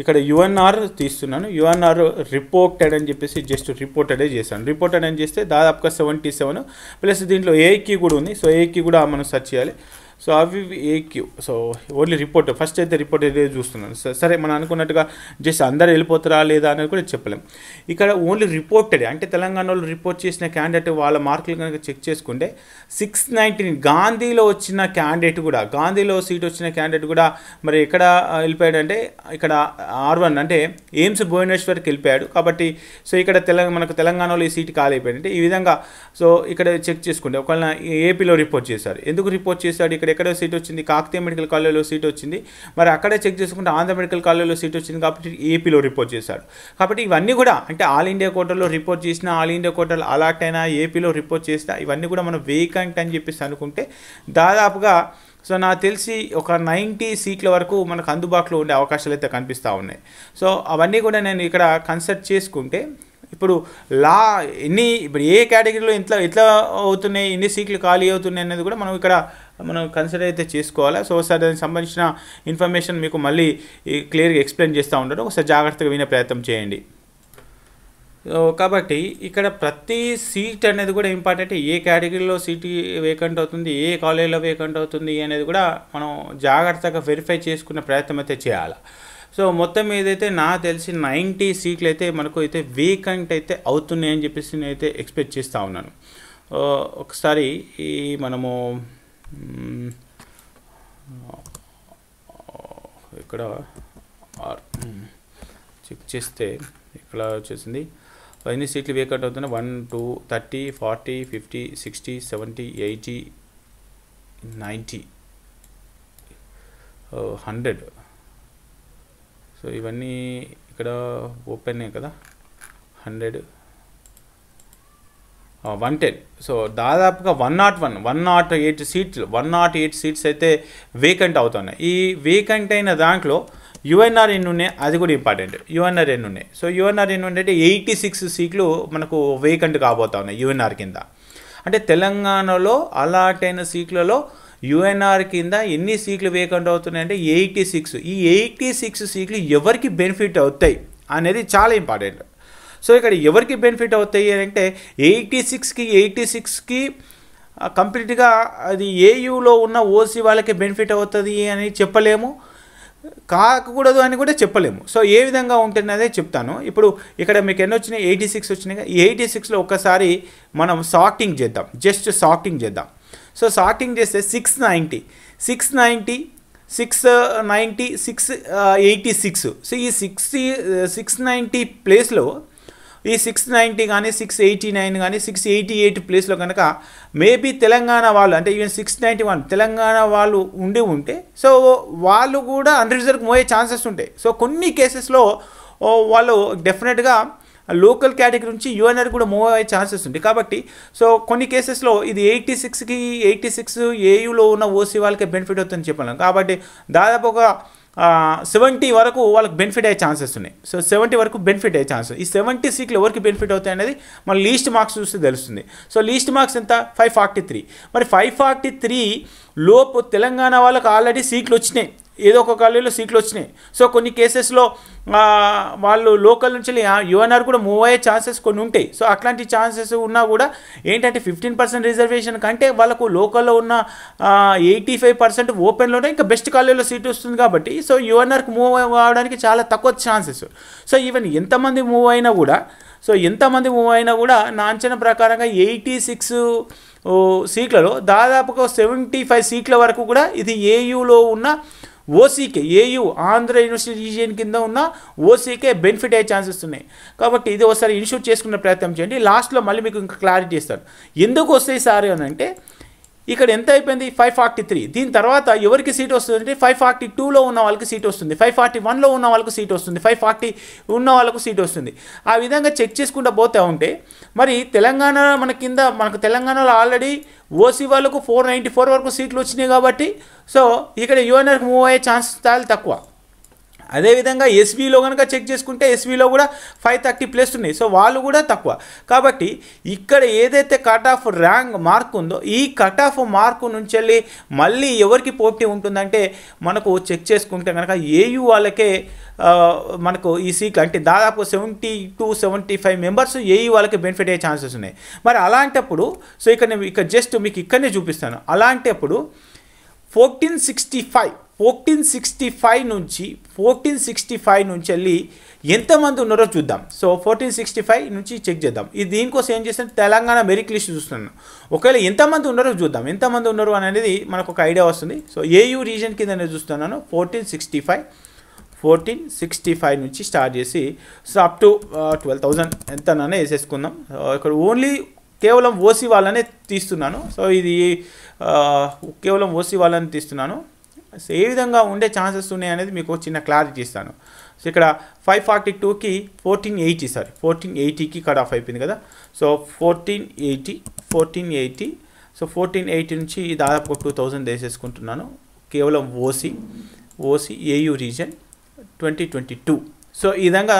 ఇక్కడ యుఎన్ఆర్ తీస్తున్నాను యుఎన్ఆర్ రిపోర్టెడ్ అని చెప్పేసి జస్ట్ రిపోర్టెడే చేశాను రిపోర్టెడ్ అని చేస్తే దాదాపుగా సెవెంటీ సెవెన్ ప్లస్ దీంట్లో ఏఐకి కూడా ఉంది సో ఏఐకి కూడా మనం సెర్చ్ చేయాలి సో అవి AQ so only report first అయితే రిపోర్ట్ అయితే చూస్తున్నాను సరే మనం అనుకున్నట్టుగా జస్ట్ అందరు వెళ్ళిపోతారా లేదా అనేది కూడా చెప్పలేం ఇక్కడ ఓన్లీ రిపోర్టెడ్ అంటే తెలంగాణ వాళ్ళు రిపోర్ట్ చేసిన క్యాండిడేట్ వాళ్ళ మార్కులు కనుక చెక్ చేసుకుంటే సిక్స్ నైన్టీన్ గాంధీలో వచ్చిన క్యాండిడేట్ కూడా గాంధీలో సీట్ వచ్చిన క్యాండిడేట్ కూడా మరి ఎక్కడ వెళ్ళిపోయాడంటే ఇక్కడ ఆర్ వన్ అంటే ఎయిమ్స్ భువనేశ్వర్కి వెళ్ళిపోయాడు కాబట్టి సో ఇక్కడ తెలంగాణ మనకు తెలంగాణలో ఈ సీట్ ఖాళీ అయిపోయింది ఈ విధంగా సో ఇక్కడ చెక్ చేసుకుంటే ఒకవేళ ఏపీలో రిపోర్ట్ చేశారు ఎందుకు రిపోర్ట్ చేశాడు ఇక్కడ ఎక్కడో సీట్ వచ్చింది కాకతీయ మెడికల్ కాలేజ్లో సీట్ వచ్చింది మరి అక్కడే చెక్ చేసుకుంటే ఆంధ్ర మెడికల్ కాలేజ్లో సీట్ వచ్చింది కాబట్టి ఏపీలో రిపోర్ట్ చేశాడు కాబట్టి ఇవన్నీ కూడా అంటే ఆల్ ఇండియా కోటలో రిపోర్ట్ చేసినా ఆల్ ఇండియా కోటలో అలాట్ అయినా ఏపీలో రిపోర్ట్ చేసినా ఇవన్నీ కూడా మనం వేకంట్ అని చెప్పేసి అనుకుంటే దాదాపుగా సో నాకు తెలిసి ఒక నైంటీ సీట్ల వరకు మనకు అందుబాటులో ఉండే అవకాశాలు అయితే కనిపిస్తూ ఉన్నాయి సో అవన్నీ కూడా నేను ఇక్కడ కన్సల్ట్ చేసుకుంటే ఇప్పుడు లా ఎన్ని ఇప్పుడు ఏ కేటగిరీలో ఎంత ఎట్లా అవుతున్నాయి ఎన్ని సీట్లు ఖాళీ అవుతున్నాయి అనేది కూడా మనం ఇక్కడ మనం కన్సిడర్ అయితే చేసుకోవాలి సో ఒకసారి దానికి సంబంధించిన ఇన్ఫర్మేషన్ మీకు మళ్ళీ క్లియర్గా ఎక్స్ప్లెయిన్ చేస్తూ ఉంటాడు ఒకసారి జాగ్రత్తగా వినే ప్రయత్నం చేయండి కాబట్టి ఇక్కడ ప్రతి సీట్ అనేది కూడా ఇంపార్టెంట్ ఏ కేటగిరీలో సీట్ వేకెంట్ అవుతుంది ఏ కాలేజీలో వేకెంట్ అవుతుంది అనేది కూడా మనం జాగ్రత్తగా వెరిఫై చేసుకునే ప్రయత్నం అయితే చేయాలి సో మొత్తం ఏదైతే నా తెలిసి నైంటీ సీట్లు అయితే మనకు అయితే వేకెంట్ అయితే అవుతున్నాయని చెప్పేసి నేను అయితే ఎక్స్పెక్ట్ చేస్తూ ఉన్నాను uh, ఒకసారి ఈ మనము ఇక్కడ ఆర్ చెక్ చేస్తే ఇక్కడ వచ్చేసింది ఎన్ని సీట్లు వేకట్ అవుతున్నా one two thirty forty fifty sixty seventy eighty ninety hundred so ఇవన్నీ ఇక్కడ ఓపెన్ కదా హండ్రెడ్ వన్ టెన్ సో దాదాపుగా one nought one one nought eight సీట్లు వన్ నాట్ ఎయిట్ సీట్స్ అయితే వేకెంట్ అవుతున్నాయి ఈ వేకెంట్ అయిన దాంట్లో యుఎన్ఆర్ ఎన్ని ఉన్నాయి అది కూడా ఇంపార్టెంట్ యుఎన్ఆర్ ఎన్ని ఉన్నాయి సో యుఎన్ఆర్ ఎన్ని ఉన్నాయంటే ఎయిటీ సిక్స్ సీట్లు మనకు వేకెంట్ కాబోతా ఉన్నాయి యుఎన్ఆర్ కింద అంటే తెలంగాణలో అలాట్ అయిన సీట్లలో యుఎన్ఆర్ కింద ఎన్ని సీట్లు వేకెంట్ అవుతున్నాయి అంటే ఎయిటీ సిక్స్ ఈ ఎయిటీ సిక్స్ సీట్లు ఎవరికి బెనిఫిట్ అవుతాయి అనేది చాలా ఇంపార్టెంట్ సో ఇక్కడ ఎవరికి బెనిఫిట్ అవుతాయి అని అంటే ఎయిటీ సిక్స్కి ఎయిటీ సిక్స్కి కంప్లీట్గా అది ఏయూలో ఉన్న ఓసీ వాళ్ళకి బెనిఫిట్ అవుతుంది అని చెప్పలేము కాకూడదు అని కూడా చెప్పలేము సో ఏ విధంగా అదే చెప్తాను ఇప్పుడు ఇక్కడ మీకు ఎన్ని వచ్చినాయి ఎయిటీ సిక్స్ వచ్చినాయి ఎయిటీ సిక్స్లో ఒక్కసారి మనం సార్టింగ్ చేద్దాం జస్ట్ సార్టింగ్ చేద్దాం సో సార్టింగ్ చేస్తే six ninety six ninety six ninety six eighty six so ఈ సిక్స్ సిక్స్ నైంటీ ప్లేస్లో ఈ సిక్స్ నైంటీ కానీ సిక్స్ ఎయిటీ నైన్ కానీ సిక్స్ ఎయిటీ ఎయిట్ ప్లేస్లో కనుక మేబీ తెలంగాణ వాళ్ళు అంటే even six ninety one Telangana వాళ్ళు ఉండి ఉంటే సో వాళ్ళు కూడా అన్రిజర్వ్ మోయే ఛాన్సెస్ ఉంటాయి సో కొన్ని కేసెస్లో వాళ్ళు డెఫినెట్గా లోకల్ కేటగిరీ నుంచి యుఎన్ఆర్ కూడా మూవ్ అయ్యే ఛాన్సెస్ ఉంది కాబట్టి సో కొన్ని కేసెస్లో ఇది ఎయిటీ సిక్స్కి ఎయిటీ సిక్స్ ఏయులో ఉన్న ఓసీ వాళ్ళకే బెనిఫిట్ అవుతుందని చెప్పాను కాబట్టి దాదాపుగా సెవెంటీ వరకు వాళ్ళకి బెనిఫిట్ అయ్యే ఛాన్సెస్ ఉన్నాయి సో సెవెంటీ వరకు బెనిఫిట్ అయ్యే ఛాన్సెస్ ఈ సెవెంటీ సీట్లు ఎవరికి బెనిఫిట్ అవుతాయి అనేది మన లీస్ట్ మార్క్స్ చూస్తే తెలుస్తుంది సో లీస్ట్ మార్క్స్ ఎంత ఫైవ్ ఫార్టీ త్రీ మరి ఫైవ్ ఫార్టీ త్రీ లోపు తెలంగాణ వాళ్ళకి ఆల్రెడీ సీట్లు వచ్చినాయి ఏదో ఒక కాలేజీలో సీట్లు వచ్చినాయి సో కొన్ని కేసెస్లో వాళ్ళు లోకల్ నుంచి యుఎన్ఆర్ కూడా మూవ్ అయ్యే ఛాన్సెస్ కొన్ని ఉంటాయి సో అట్లాంటి ఛాన్సెస్ ఉన్నా కూడా ఏంటంటే ఫిఫ్టీన్ పర్సెంట్ రిజర్వేషన్ కంటే వాళ్ళకు లోకల్లో ఉన్న ఎయిటీ ఫైవ్ పర్సెంట్ ఓపెన్లోనే ఇంకా బెస్ట్ కాలేజీలో సీట్ వస్తుంది కాబట్టి సో యువన్ఆర్కి మూవ్ అవ్వడానికి చాలా తక్కువ ఛాన్సెస్ సో ఈవెన్ ఎంతమంది మూవ్ అయినా కూడా సో ఎంతమంది మూవ్ అయినా కూడా నా అంచనా ప్రకారంగా ఎయిటీ సిక్స్ సీట్లలో దాదాపుగా సెవెంటీ ఫైవ్ సీట్ల వరకు కూడా ఇది ఏయూలో ఉన్న ఓసీకే ఏయు ఆంధ్ర యూనివర్సిటీ రీజియన్ కింద ఉన్న ఓసీకే బెనిఫిట్ అయ్యే ఛాన్సెస్ ఉన్నాయి కాబట్టి ఇది ఒకసారి ఇన్షూట్ చేసుకునే ప్రయత్నం చేయండి లాస్ట్లో మళ్ళీ మీకు ఇంకా క్లారిటీ ఇస్తాను ఎందుకు వస్తాయి సారి అని అంటే ఇక్కడ ఎంత అయిపోయింది ఫైవ్ ఫార్టీ త్రీ దీని తర్వాత ఎవరికి సీట్ వస్తుందంటే ఫైవ్ ఫార్టీ టూలో ఉన్న వాళ్ళకి సీట్ వస్తుంది ఫైవ్ ఫార్టీ వన్లో ఉన్న వాళ్ళకి సీట్ వస్తుంది ఫైవ్ ఫార్టీ ఉన్న వాళ్ళకు సీట్ వస్తుంది ఆ విధంగా చెక్ చేసుకుంటూ పోతా ఉంటే మరి తెలంగాణ మన కింద మనకు తెలంగాణలో ఆల్రెడీ ఓసీ వాళ్ళకు ఫోర్ నైంటీ ఫోర్ వరకు సీట్లు వచ్చినాయి కాబట్టి సో ఇక్కడ యుఎన్ఆర్కి మూవ్ అయ్యే ఛాన్స్ చాలా తక్కువ అదేవిధంగా ఎస్బీలో కనుక చెక్ చేసుకుంటే ఎస్బీలో కూడా ఫైవ్ థర్టీ ప్లస్ ఉన్నాయి సో వాళ్ళు కూడా తక్కువ కాబట్టి ఇక్కడ ఏదైతే కట్ ఆఫ్ ర్యాంక్ మార్క్ ఉందో ఈ కట్ ఆఫ్ మార్క్ నుంచి వెళ్ళి మళ్ళీ ఎవరికి పోటీ ఉంటుందంటే మనకు చెక్ చేసుకుంటే కనుక ఏయు వాళ్ళకే మనకు ఈ సీట్లు అంటే దాదాపు seventy to seventy five members AE వాళ్ళకి బెనిఫిట్ అయ్యే ఛాన్సెస్ ఉన్నాయి మరి అలాంటప్పుడు సో ఇక్కడ నేను ఇక్కడ జస్ట్ మీకు ఇక్కడనే చూపిస్తాను అలాంటప్పుడు fourteen sixty five fourteen sixty five నుంచి ఫోర్టీన్ సిక్స్టీ ఫైవ్ నుంచి వెళ్ళి ఎంతమంది ఉన్నారో చూద్దాం సో ఫోర్టీన్ సిక్స్టీ ఫైవ్ నుంచి చెక్ చేద్దాం ఇది దీనికోసం ఏం చేస్తాను తెలంగాణ మెరిట్ లిస్ట్ చూస్తున్నాను ఒకవేళ ఎంతమంది ఉన్నారో చూద్దాం ఎంతమంది ఉన్నారు అనేది మనకు ఒక ఐడియా వస్తుంది సో ఏయూ రీజన్ కింద చూస్తున్నాను fourteen sixty five fourteen sixty five నుంచి స్టార్ట్ చేసి so up to twelve thousand ఎంతనైనా వేసేసుకుందాం ఇక్కడ ఓన్లీ కేవలం ఓసీ వాళ్ళనే తీస్తున్నాను సో ఇది uh, కేవలం ఓసీ వాళ్ళని తీస్తున్నాను ఏ విధంగా ఉండే ఛాన్సెస్ ఉన్నాయి అనేది మీకు చిన్న క్లారిటీ ఇస్తాను సో ఇక్కడ ఫైవ్ ఫార్టీ టూకి ఫోర్టీన్ ఎయిటీ సారీ ఫోర్టీన్ ఎయిటీకి కట్ ఆఫ్ అయిపోయింది కదా so fourteen eighty fourteen eighty so fourteen eighty నుంచి దాదాపు టూ థౌజండ్ వేసేసుకుంటున్నాను కేవలం OC OC AU region twenty twenty two so ఈ విధంగా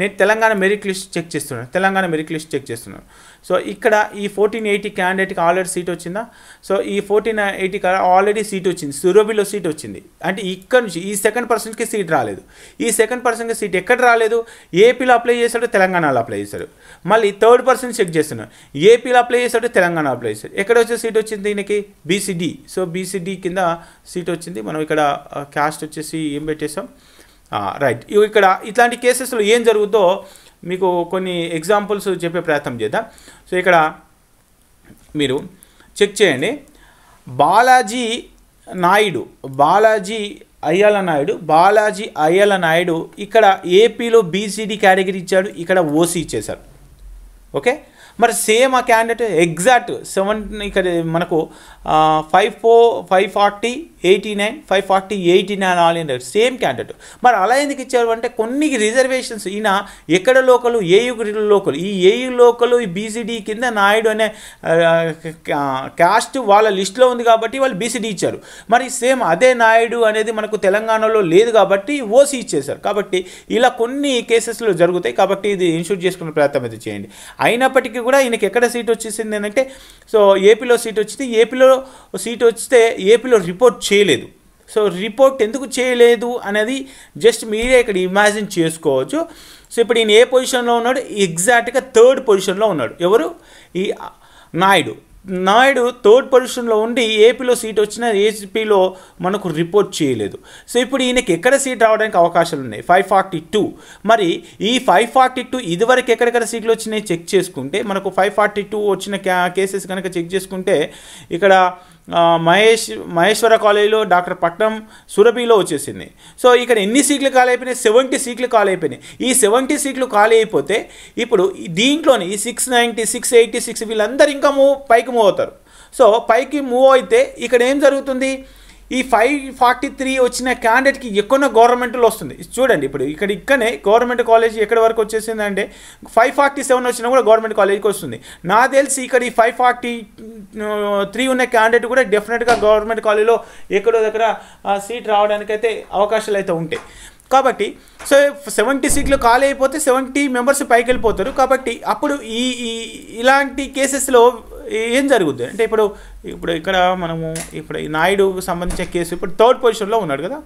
నేను తెలంగాణ మెరిట్ లిస్ట్ చెక్ చేస్తున్నాను తెలంగాణ మెరిట్ లిస్ట్ చెక్ చేస్తున్నాను సో ఇక్కడ ఈ ఫోర్టీన్ ఎయిటీ క్యాండిడేట్కి ఆల్రెడీ సీట్ వచ్చిందా సో ఈ ఫోర్టీన్ ఎయిటీ ఆల్రెడీ సీట్ వచ్చింది సురోబిలో సీట్ వచ్చింది అంటే ఇక్కడ నుంచి ఈ సెకండ్ పర్సన్కి సీట్ రాలేదు ఈ సెకండ్ పర్సన్కి సీట్ ఎక్కడ రాలేదు ఏపీలో అప్లై చేశాడు తెలంగాణలో అప్లై చేశాడు మళ్ళీ థర్డ్ పర్సన్ చెక్ చేస్తున్నాను ఏపీలో అప్లై చేశాడు తెలంగాణ అప్లై చేశాడు ఎక్కడ వచ్చే సీట్ వచ్చింది దీనికి బీసీడీ సో బీసీడీ కింద సీట్ వచ్చింది మనం ఇక్కడ క్యాస్ట్ వచ్చేసి ఏం పెట్టేసాం రైట్ ఇక్కడ ఇట్లాంటి కేసెస్లో ఏం జరుగుతో మీకు కొన్ని ఎగ్జాంపుల్స్ చెప్పే ప్రయత్నం చేద్దాం సో ఇక్కడ మీరు చెక్ చేయండి బాలాజీ నాయుడు బాలాజీ అయ్యాల నాయుడు బాలాజీ అయ్యాల నాయుడు ఇక్కడ ఏపీలో బీసీడీ క్యాటగిరీ ఇచ్చాడు ఇక్కడ ఓసీ ఇచ్చేశారు ఓకే మరి సేమ్ ఆ క్యాండిడేట్ ఎగ్జాక్ట్ సెవెన్ ఇక్కడ మనకు five four five forty eighty nine five forty eighty nine all India same candidate మరి అలా ఎందుకు ఇచ్చారు అంటే కొన్ని రిజర్వేషన్స్ ఈయన ఎక్కడ లోకలు ఏయు లోకలు ఈ ఏయు లోకలు ఈ బీసీడీ కింద నాయుడు అనే క్యాస్ట్ వాళ్ళ లిస్టులో ఉంది కాబట్టి వాళ్ళు బీసీడీ ఇచ్చారు మరి సేమ్ అదే నాయుడు అనేది మనకు తెలంగాణలో లేదు కాబట్టి ఓసీ ఇచ్చేశారు కాబట్టి ఇలా కొన్ని కేసెస్లో జరుగుతాయి కాబట్టి ఇది ఇన్షూట్ చేసుకునే ప్రయత్నం అయితే చేయండి అయినప్పటికీ కూడా ఈయనకి ఎక్కడ సీట్ వచ్చేసింది ఏంటంటే సో ఏపీలో సీట్ వచ్చింది ఏపీలో సీట్ వస్తే ఏపీలో రిపోర్ట్ చేయలేదు సో రిపోర్ట్ ఎందుకు చేయలేదు అనేది జస్ట్ మీరే ఇక్కడ ఇమాజిన్ చేసుకోవచ్చు సో ఇప్పుడు ఈయన ఏ పొజిషన్లో ఉన్నాడు ఎగ్జాక్ట్గా థర్డ్ పొజిషన్లో ఉన్నాడు ఎవరు ఈ నాయుడు నాయుడు థర్డ్ పొజిషన్లో ఉండి ఏపీలో సీట్ వచ్చిన ఏపీలో మనకు రిపోర్ట్ చేయలేదు సో ఇప్పుడు ఈయనకి ఎక్కడ సీట్ రావడానికి అవకాశాలు ఉన్నాయి ఫైవ్ ఫార్టీ టూ మరి ఈ ఫైవ్ ఫార్టీ టూ ఇదివరకు ఎక్కడెక్కడ సీట్లు వచ్చినాయి చెక్ చేసుకుంటే మనకు ఫైవ్ ఫార్టీ టూ వచ్చిన కేసెస్ కనుక చెక్ చేసుకుంటే ఇక్కడ మహేష్ మహేశ్వర కాలేజీలో డాక్టర్ పట్నం సురభిలో వచ్చేసింది సో ఇక్కడ ఎన్ని సీట్లు ఖాళీ అయిపోయినాయి సెవెంటీ సీట్లు ఖాళీ అయిపోయినాయి ఈ సెవెంటీ సీట్లు ఖాళీ అయిపోతే ఇప్పుడు దీంట్లోనే ఈ six ninety six eighty six వీళ్ళందరూ ఇంకా మూవ్ పైకి మూవ్ అవుతారు సో పైకి మూవ్ అయితే ఇక్కడ ఏం జరుగుతుంది ఈ ఫైవ్ ఫార్టీ త్రీ వచ్చిన క్యాండిడేట్కి ఎక్కువ గవర్నమెంట్లో వస్తుంది చూడండి ఇప్పుడు ఇక్కడ ఇక్కడనే గవర్నమెంట్ కాలేజ్ ఎక్కడి వరకు వచ్చేసింది అంటే ఫైవ్ ఫార్టీ సెవెన్ వచ్చినా కూడా గవర్నమెంట్ కాలేజ్కి వస్తుంది నా తెలిసి ఇక్కడ ఈ ఫైవ్ ఫార్టీ త్రీ ఉన్న క్యాండిడేట్ కూడా డెఫినెట్గా గవర్నమెంట్ కాలేజ్లో ఎక్కడో దగ్గర సీట్ రావడానికైతే అవకాశాలు అయితే ఉంటాయి కాబట్టి సో సెవెంటీ సీట్లు ఖాళీ అయిపోతే సెవెంటీ మెంబర్స్ పైకి వెళ్ళిపోతారు కాబట్టి అప్పుడు ఈ ఇలాంటి కేసెస్లో ఏం జరుగుద్ది అంటే ఇప్పుడు ఇప్పుడు ఇక్కడ మనము ఇప్పుడు ఈ నాయుడుకు సంబంధించిన కేసు ఇప్పుడు థర్డ్ పొజిషన్లో ఉన్నాడు కదా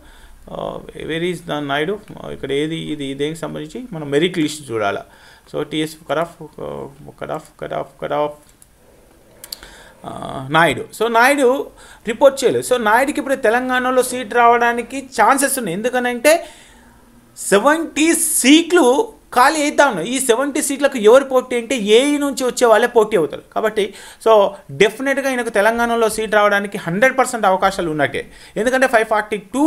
వెరీ ఈజ్ ద నాయుడు ఇక్కడ ఏది ఇది దేనికి సంబంధించి మనం మెరిట్ లిస్ట్ చూడాలి so TS cutoff cutoff cutoff cutoff Naidu so Naidu report చేయలేదు సో నాయుడుకి ఇప్పుడు తెలంగాణలో సీట్ రావడానికి ఛాన్సెస్ ఉన్నాయి ఎందుకనంటే సెవెంటీ సీట్లు ఖాళీ అవుతా ఉన్నాయి ఈ సెవెంటీ సీట్లకు ఎవరు పోటీ అంటే ఏఈ నుంచి వచ్చే వాళ్ళే పోటీ అవుతారు కాబట్టి సో డెఫినెట్గా ఈయనకు తెలంగాణలో సీట్ రావడానికి హండ్రెడ్ పర్సెంట్ అవకాశాలు ఉన్నట్టే ఎందుకంటే ఫైవ్ ఫార్టీ టూ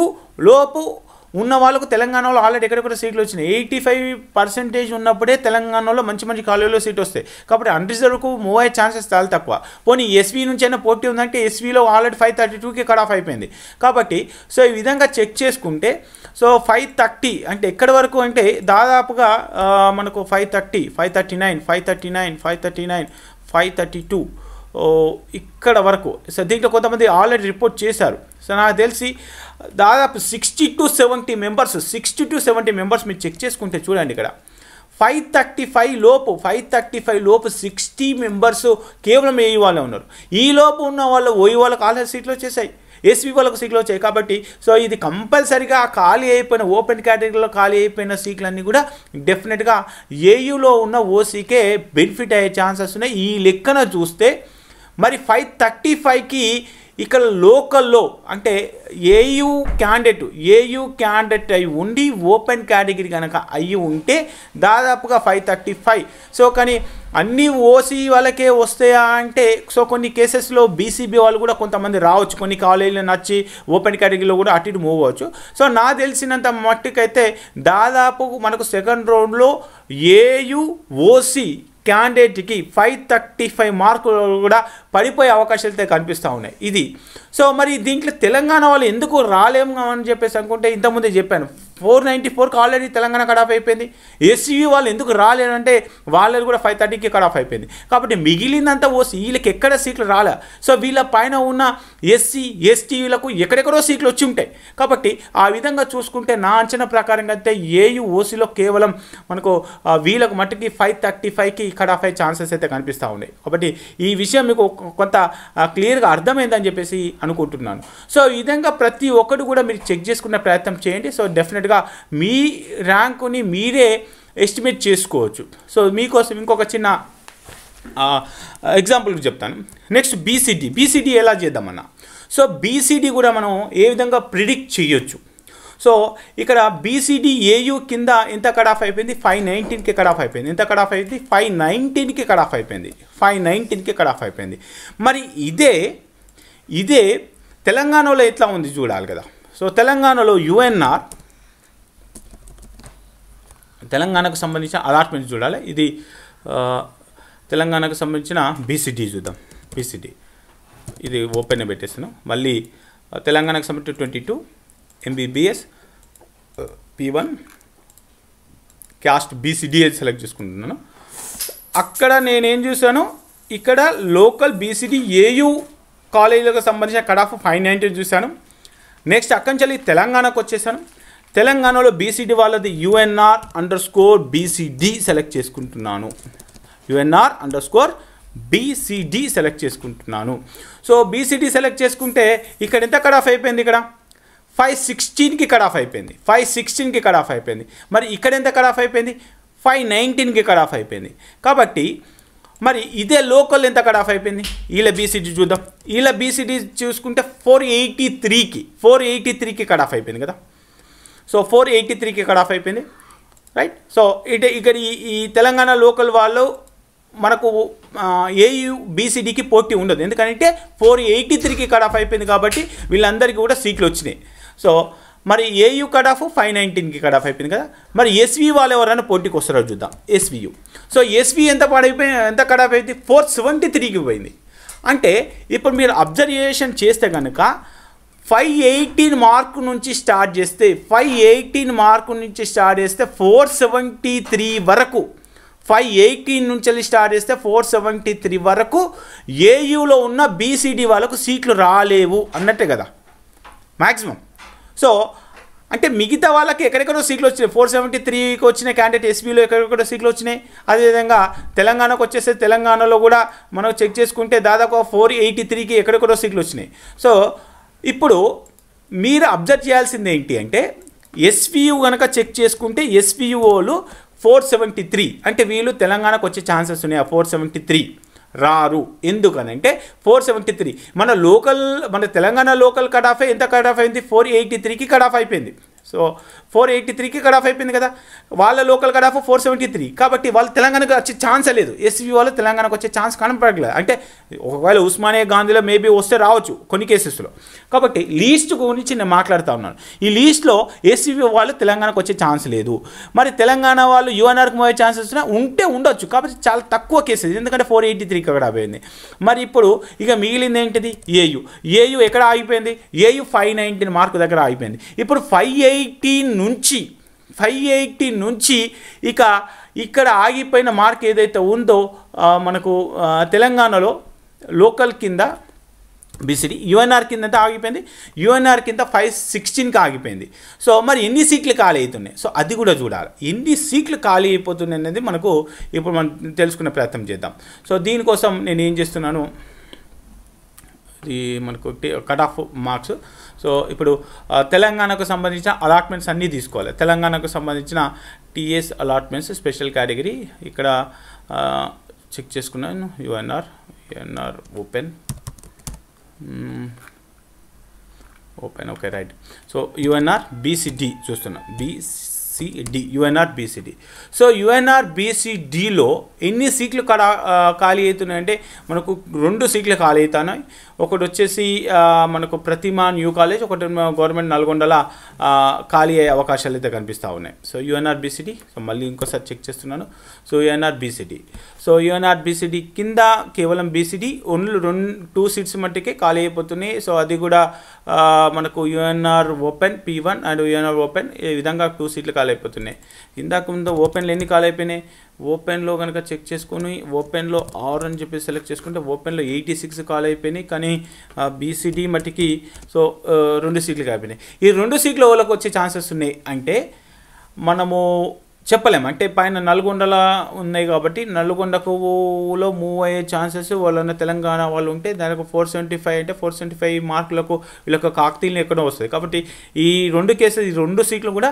లోపు ఉన్న వాళ్ళకు తెలంగాణలో ఆల్రెడీ ఎక్కడెక్కడ సీట్లు వచ్చినాయి ఎయిటీ ఫైవ్ పర్సెంటేజ్ ఉన్నప్పుడే తెలంగాణలో మంచి మంచి కాలేజీలో సీట్ వస్తాయి కాబట్టి అన్రిజర్వ్కు మూవ్ అయ్యే ఛాన్సెస్ చాలా తక్కువ పోనీ ఎస్వీ నుంచి అయినా పోటీ ఉందంటే ఎస్వీలో ఆల్రెడీ ఫైవ్ థర్టీ టూకి కట్ ఆఫ్ అయిపోయింది కాబట్టి సో ఈ విధంగా చెక్ చేసుకుంటే సో ఫైవ్ థర్టీ అంటే ఎక్కడి వరకు అంటే దాదాపుగా మనకు five thirty five thirty nine five thirty nine five thirty nine five thirty two ఇక్కడ వరకు సో దీంట్లో కొంతమంది ఆల్రెడీ రిపోర్ట్ చేశారు సో నాకు తెలిసి దాదాపు sixty to seventy members sixty to seventy members మీరు చెక్ చేసుకుంటే చూడండి ఇక్కడ ఫైవ్ థర్టీ ఫైవ్ లోపు ఫైవ్ థర్టీ ఫైవ్ లోపు సిక్స్టీ మెంబర్స్ కేవలం ఏఈ వాళ్ళే ఉన్నారు ఈ లోపు ఉన్న వాళ్ళు ఓయి వాళ్ళకు ఆల్రెడీ సీట్లు వచ్చేసాయి ఎస్వి వాళ్ళకు సీట్లు వచ్చాయి కాబట్టి సో ఇది కంపల్సరిగా ఖాళీ అయిపోయిన ఓపెన్ కేటగిరీలో ఖాళీ అయిపోయిన సీట్లన్నీ కూడా డెఫినెట్గా ఏయూలో ఉన్న ఓసీకే బెనిఫిట్ అయ్యే ఛాన్సెస్ ఉన్నాయి ఈ లెక్కన చూస్తే మరి ఫైవ్ థర్టీ ఫైవ్కి ఇక్కడ లోకల్లో అంటే ఏయూ క్యాండిడేట్ ఏయూ క్యాండిడేట్ అయి ఉండి ఓపెన్ కేటగిరీ కనుక అయ్యి ఉంటే దాదాపుగా ఫైవ్ థర్టీ ఫైవ్ సో కానీ అన్నీ ఓసీ వాళ్ళకే వస్తాయా అంటే సో కొన్ని కేసెస్లో బీసీబీ వాళ్ళు కూడా కొంతమంది రావచ్చు కొన్ని కాలేజీలు నచ్చి ఓపెన్ కేటగిరీలో కూడా అటు ఇటు మూవ్ అవ్వచ్చు సో నా తెలిసినంత మట్టుకైతే దాదాపు మనకు సెకండ్ రౌండ్లో ఏయు ఓసీ క్యాండిడేట్కి ఫైవ్ థర్టీ ఫైవ్ మార్కులు కూడా పడిపోయే అవకాశాలు అయితే కనిపిస్తూ ఉన్నాయి ఇది సో మరి దీంట్లో తెలంగాణ వాళ్ళు ఎందుకు రాలేము అని చెప్పేసి అనుకుంటే ఇంతకుముందే చెప్పాను ఫోర్ నైంటీ ఫోర్కి ఆల్రెడీ తెలంగాణ కడాఫ్ అయిపోయింది ఎస్సీయూ వాళ్ళు ఎందుకు రాలేనంటే వాళ్ళది కూడా ఫైవ్ థర్టీకి కడాఫ్ అయిపోయింది కాబట్టి మిగిలిందంతా ఓసీ వీళ్ళకి ఎక్కడ సీట్లు రాలే సో వీళ్ళ పైన ఉన్న ఎస్సీ ఎస్టీలకు ఎక్కడెక్కడో సీట్లు వచ్చి ఉంటాయి కాబట్టి ఆ విధంగా చూసుకుంటే నా అంచనా ప్రకారంగా అయితే ఏయు ఓసీలో కేవలం మనకు వీళ్ళకు మట్టుకి ఫైవ్ థర్టీ ఫైవ్కి కట్ ఆఫ్ అయ్యే ఛాన్సెస్ అయితే కనిపిస్తూ ఉన్నాయి కాబట్టి ఈ విషయం మీకు కొంత క్లియర్గా అర్థమైందని చెప్పేసి అనుకుంటున్నాను సో ఈ విధంగా ప్రతి ఒక్కటి కూడా మీరు చెక్ చేసుకునే ప్రయత్నం చేయండి సో డెఫినెట్గా మీ ర్యాంకుని మీరే ఎస్టిమేట్ చేసుకోవచ్చు సో మీకోసం ఇంకొక చిన్న ఎగ్జాంపుల్కి చెప్తాను నెక్స్ట్ బీసీడీ బీసీడీ ఎలా చేద్దామన్నా సో బీసీడీ కూడా మనం ఏ విధంగా ప్రిడిక్ట్ చేయొచ్చు సో ఇక్కడ బీసీడీఏయు కింద ఎంత కట్ ఆఫ్ అయిపోయింది ఫైవ్ నైన్టీన్కి కట్ ఆఫ్ అయిపోయింది ఎంత కట్ ఆఫ్ అయిపోయింది ఫైవ్ నైన్టీన్కి కట్ ఆఫ్ అయిపోయింది ఫైవ్ నైన్టీన్కి కట్ ఆఫ్ అయిపోయింది మరి ఇదే ఇదే తెలంగాణలో ఎట్లా ఉంది చూడాలి కదా సో తెలంగాణలో యుఎన్ఆర్ తెలంగాణకు సంబంధించిన అలాట్మెంట్ చూడాలి ఇది తెలంగాణకు సంబంధించిన బీసీడీ చూద్దాం బీసీడీ ఇది ఓపెన్ పెట్టేసాను మళ్ళీ తెలంగాణకు సంబంధించి twenty two MBBS P one caste BCDA select చేసుకుంటున్నాను అక్కడ నేనేం చూశాను ఇక్కడ లోకల్ బీసీడీ ఏయు కాలేజీలకు సంబంధించిన కట్ ఆఫ్ ఫైవ్ నైంటీ చూశాను నెక్స్ట్ అక్కడి నుంచి తెలంగాణకు వచ్చేసాను తెలంగాణలో బీసీడీ వాళ్ళది UNR under score BCD select చేసుకుంటున్నాను UNR under score BCD select చేసుకుంటున్నాను సో బీసీడీ సెలెక్ట్ చేసుకుంటే ఇక్కడ ఎంత కట్ ఆఫ్ అయిపోయింది ఇక్కడ ఫైవ్ సిక్స్టీన్కి కట్ ఆఫ్ అయిపోయింది ఫైవ్ సిక్స్టీన్కి కట్ ఆఫ్ అయిపోయింది మరి ఇక్కడ ఎంత కట్ ఆఫ్ అయిపోయింది ఫైవ్ నైన్టీన్కి కట్ ఆఫ్ అయిపోయింది కాబట్టి మరి ఇదే లోకల్ ఎంత కట్ ఆఫ్ అయిపోయింది వీళ్ళ బీసీడీ చూద్దాం వీళ్ళ బీసీడీ చూసుకుంటే ఫోర్ ఎయిటీ త్రీకి ఫోర్ ఎయిటీ త్రీకి కట్ ఆఫ్ అయిపోయింది కదా సో ఫోర్ ఎయిటీ త్రీకి కట్ ఆఫ్ అయిపోయింది రైట్ సో ఇటు ఇక్కడ ఈ తెలంగాణ లోకల్ వాళ్ళు మనకు ఏయు బీసీడీకి పోటీ ఉండదు ఎందుకంటే ఫోర్ ఎయిటీ త్రీకి కట్ ఆఫ్ అయిపోయింది కాబట్టి వీళ్ళందరికీ కూడా సీట్లు వచ్చినాయి సో మరి ఏయు కట్ ఆఫ్ ఫైవ్ నైన్టీన్కి కట్ ఆఫ్ అయిపోయింది కదా మరి ఎస్వి వాళ్ళు ఎవరైనా పోటీకి వస్తారో చూద్దాం ఎస్వియు సో ఎస్వి ఎంత పాడైపోయి ఎంత కట్ ఆఫ్ అయింది ఫోర్ సెవెంటీ త్రీకి పోయింది అంటే ఇప్పుడు మీరు అబ్జర్వేషన్ చేస్తే కనుక ఫైవ్ ఎయిటీన్ మార్క్ నుంచి స్టార్ట్ చేస్తే ఫైవ్ ఎయిటీన్ మార్క్ నుంచి స్టార్ట్ చేస్తే ఫోర్ సెవెంటీ త్రీ వరకు ఫైవ్ ఎయిటీన్ నుంచి వెళ్ళి స్టార్ట్ చేస్తే ఫోర్ సెవెంటీ త్రీ వరకు ఏయూలో ఉన్న బీసీడీ వాళ్ళకు సీట్లు రాలేవు అన్నట్టే కదా మ్యాక్సిమం సో అంటే మిగతా వాళ్ళకి ఎక్కడెక్కడో సీట్లు వచ్చినాయి ఫోర్ సెవెంటీ త్రీకి వచ్చిన క్యాండిడేట్ ఎస్పీలో ఎక్కడెక్కడో సీట్లు వచ్చినాయి అదేవిధంగా తెలంగాణకు వచ్చేస్తే తెలంగాణలో కూడా మనం చెక్ చేసుకుంటే దాదాపు ఫోర్ ఎయిటీ త్రీకి ఎక్కడెక్కడో సీట్లు వచ్చినాయి సో ఇప్పుడు మీరు అబ్జర్వ్ చేయాల్సింది ఏంటి అంటే ఎస్వియు కనుక చెక్ చేసుకుంటే ఎస్వియుఓలు ఫోర్ సెవెంటీ త్రీ అంటే వీళ్ళు తెలంగాణకు వచ్చే ఛాన్సెస్ ఉన్నాయి ఆ ఫోర్ సెవెంటీ త్రీ రారు ఎందుకనంటే ఫోర్ సెవెంటీ త్రీ మన లోకల్ మన తెలంగాణ లోకల్ కట్ ఆఫ్ ఎంత కట్ ఆఫ్ అయింది ఫోర్ ఎయిటీ త్రీకి కట్ ఆఫ్ అయిపోయింది సో ఫోర్ ఎయిటీ త్రీకి కట్ ఆఫ్ అయిపోయింది కదా వాళ్ళ local cut off four seventy three కాబట్టి వాళ్ళు తెలంగాణకు వచ్చే ఛాన్స్ లేదు ఎస్సీ వాళ్ళు తెలంగాణకు వచ్చే ఛాన్స్ కనపడలేదు అంటే ఒకవేళ ఉస్మానియా గాంధీలో మేబీ వస్తే రావచ్చు కొన్ని కేసెస్లో కాబట్టి లీస్ట్ గురించి నేను మాట్లాడుతూ ఉన్నాను ఈ లీస్ట్లో ఎస్సీబీ వాళ్ళు తెలంగాణకు వచ్చే ఛాన్స్ లేదు మరి తెలంగాణ వాళ్ళు యుఎన్ఆర్కి పోయే ఛాన్సెస్ ఉంటే ఉండొచ్చు కాబట్టి చాలా తక్కువ కేసెస్ ఎందుకంటే ఫోర్ ఎయిటీ త్రీకి అక్కడ అయింది మరి ఇప్పుడు ఇక మిగిలింది ఏంటిది ఏయు ఏయు ఎక్కడ ఆగిపోయింది ఏయు ఫైవ్ నైన్టీన్ మార్క్ దగ్గర ఆగిపోయింది ఇప్పుడు ఫైవ్ ఎయిట్ ఎయిటీన్ నుంచి ఫైవ్ ఎయిటీ నుంచి ఇక ఇక్కడ ఆగిపోయిన మార్క్ ఏదైతే ఉందో మనకు తెలంగాణలో లోకల్ కింద బీసీడీ యుఎన్ఆర్ కింద ఎంత ఆగిపోయింది యుఎన్ఆర్ కింద ఫైవ్ సిక్స్టీన్కి ఆగిపోయింది సో మరి ఎన్ని సీట్లు ఖాళీ అవుతున్నాయి సో అది కూడా చూడాలి ఎన్ని సీట్లు ఖాళీ అయిపోతున్నాయి అనేది మనకు ఇప్పుడు మనం తెలుసుకునే ప్రయత్నం చేద్దాం సో దీనికోసం నేను ఏం చేస్తున్నాను ఈ మనకు కట్ ఆఫ్ మార్క్స్ సో ఇప్పుడు తెలంగాణకు సంబంధించిన అలాట్మెంట్స్ అన్నీ తీసుకోవాలి తెలంగాణకు సంబంధించిన టీఎస్ అలాట్మెంట్స్ స్పెషల్ కేటగిరీ ఇక్కడ చెక్ చేసుకున్నాను UNR UNR open open okay right so UNR BCD చూస్తున్నాం BC CD UNR BCD so UNR బీసీడీలో ఎన్ని సీట్లు కడా ఖాళీ అవుతున్నాయంటే మనకు రెండు సీట్లు ఖాళీ అవుతున్నాయి ఒకటి వచ్చేసి మనకు ప్రతిమా న్యూ కాలేజ్ ఒకటి గవర్నమెంట్ నల్గొండల ఖాళీ అయ్యే అవకాశాలు అయితే కనిపిస్తూ ఉన్నాయి సో యుఎన్ఆర్ బీసీడీ సో మళ్ళీ ఇంకోసారి చెక్ చేస్తున్నాను so UNR BCD so UNR BCD కింద కేవలం బీసీడీ ఓన్లీ రెండు టూ సీట్స్ మట్టుకే ఖాళీ అయిపోతున్నాయి సో అది కూడా మనకు UNR open P one and UNR open ఈ విధంగా టూ సీట్లు ఖాళీ కాల్ అయిపోతున్నాయి ఇందాక ముందు ఓపెన్లో ఎన్ని కాల్ అయిపోయినాయి ఓపెన్లో కనుక చెక్ చేసుకుని ఓపెన్లో ఆర్ అని చెప్పి సెలెక్ట్ చేసుకుంటే ఓపెన్లో ఎయిటీ సిక్స్ కాల్ అయిపోయినాయి కానీ బీసీడీ మట్టికి సో రెండు సీట్లు కాపోయినాయి ఈ రెండు సీట్లు వాళ్ళకి వచ్చే ఛాన్సెస్ ఉన్నాయి అంటే మనము చెప్పలేము అంటే పైన నల్గొండలా ఉన్నాయి కాబట్టి నల్గొండకులో మూవ్ అయ్యే ఛాన్సెస్ వాళ్ళన్న తెలంగాణ వాళ్ళు ఉంటే దానికి ఫోర్ సెవెంటీ ఫైవ్ అంటే ఫోర్ సెవెంటీ ఫైవ్ మార్కులకు వీళ్ళకి కాకతీయులు ఎక్కడో వస్తుంది కాబట్టి ఈ రెండు కేసెస్ ఈ రెండు సీట్లు కూడా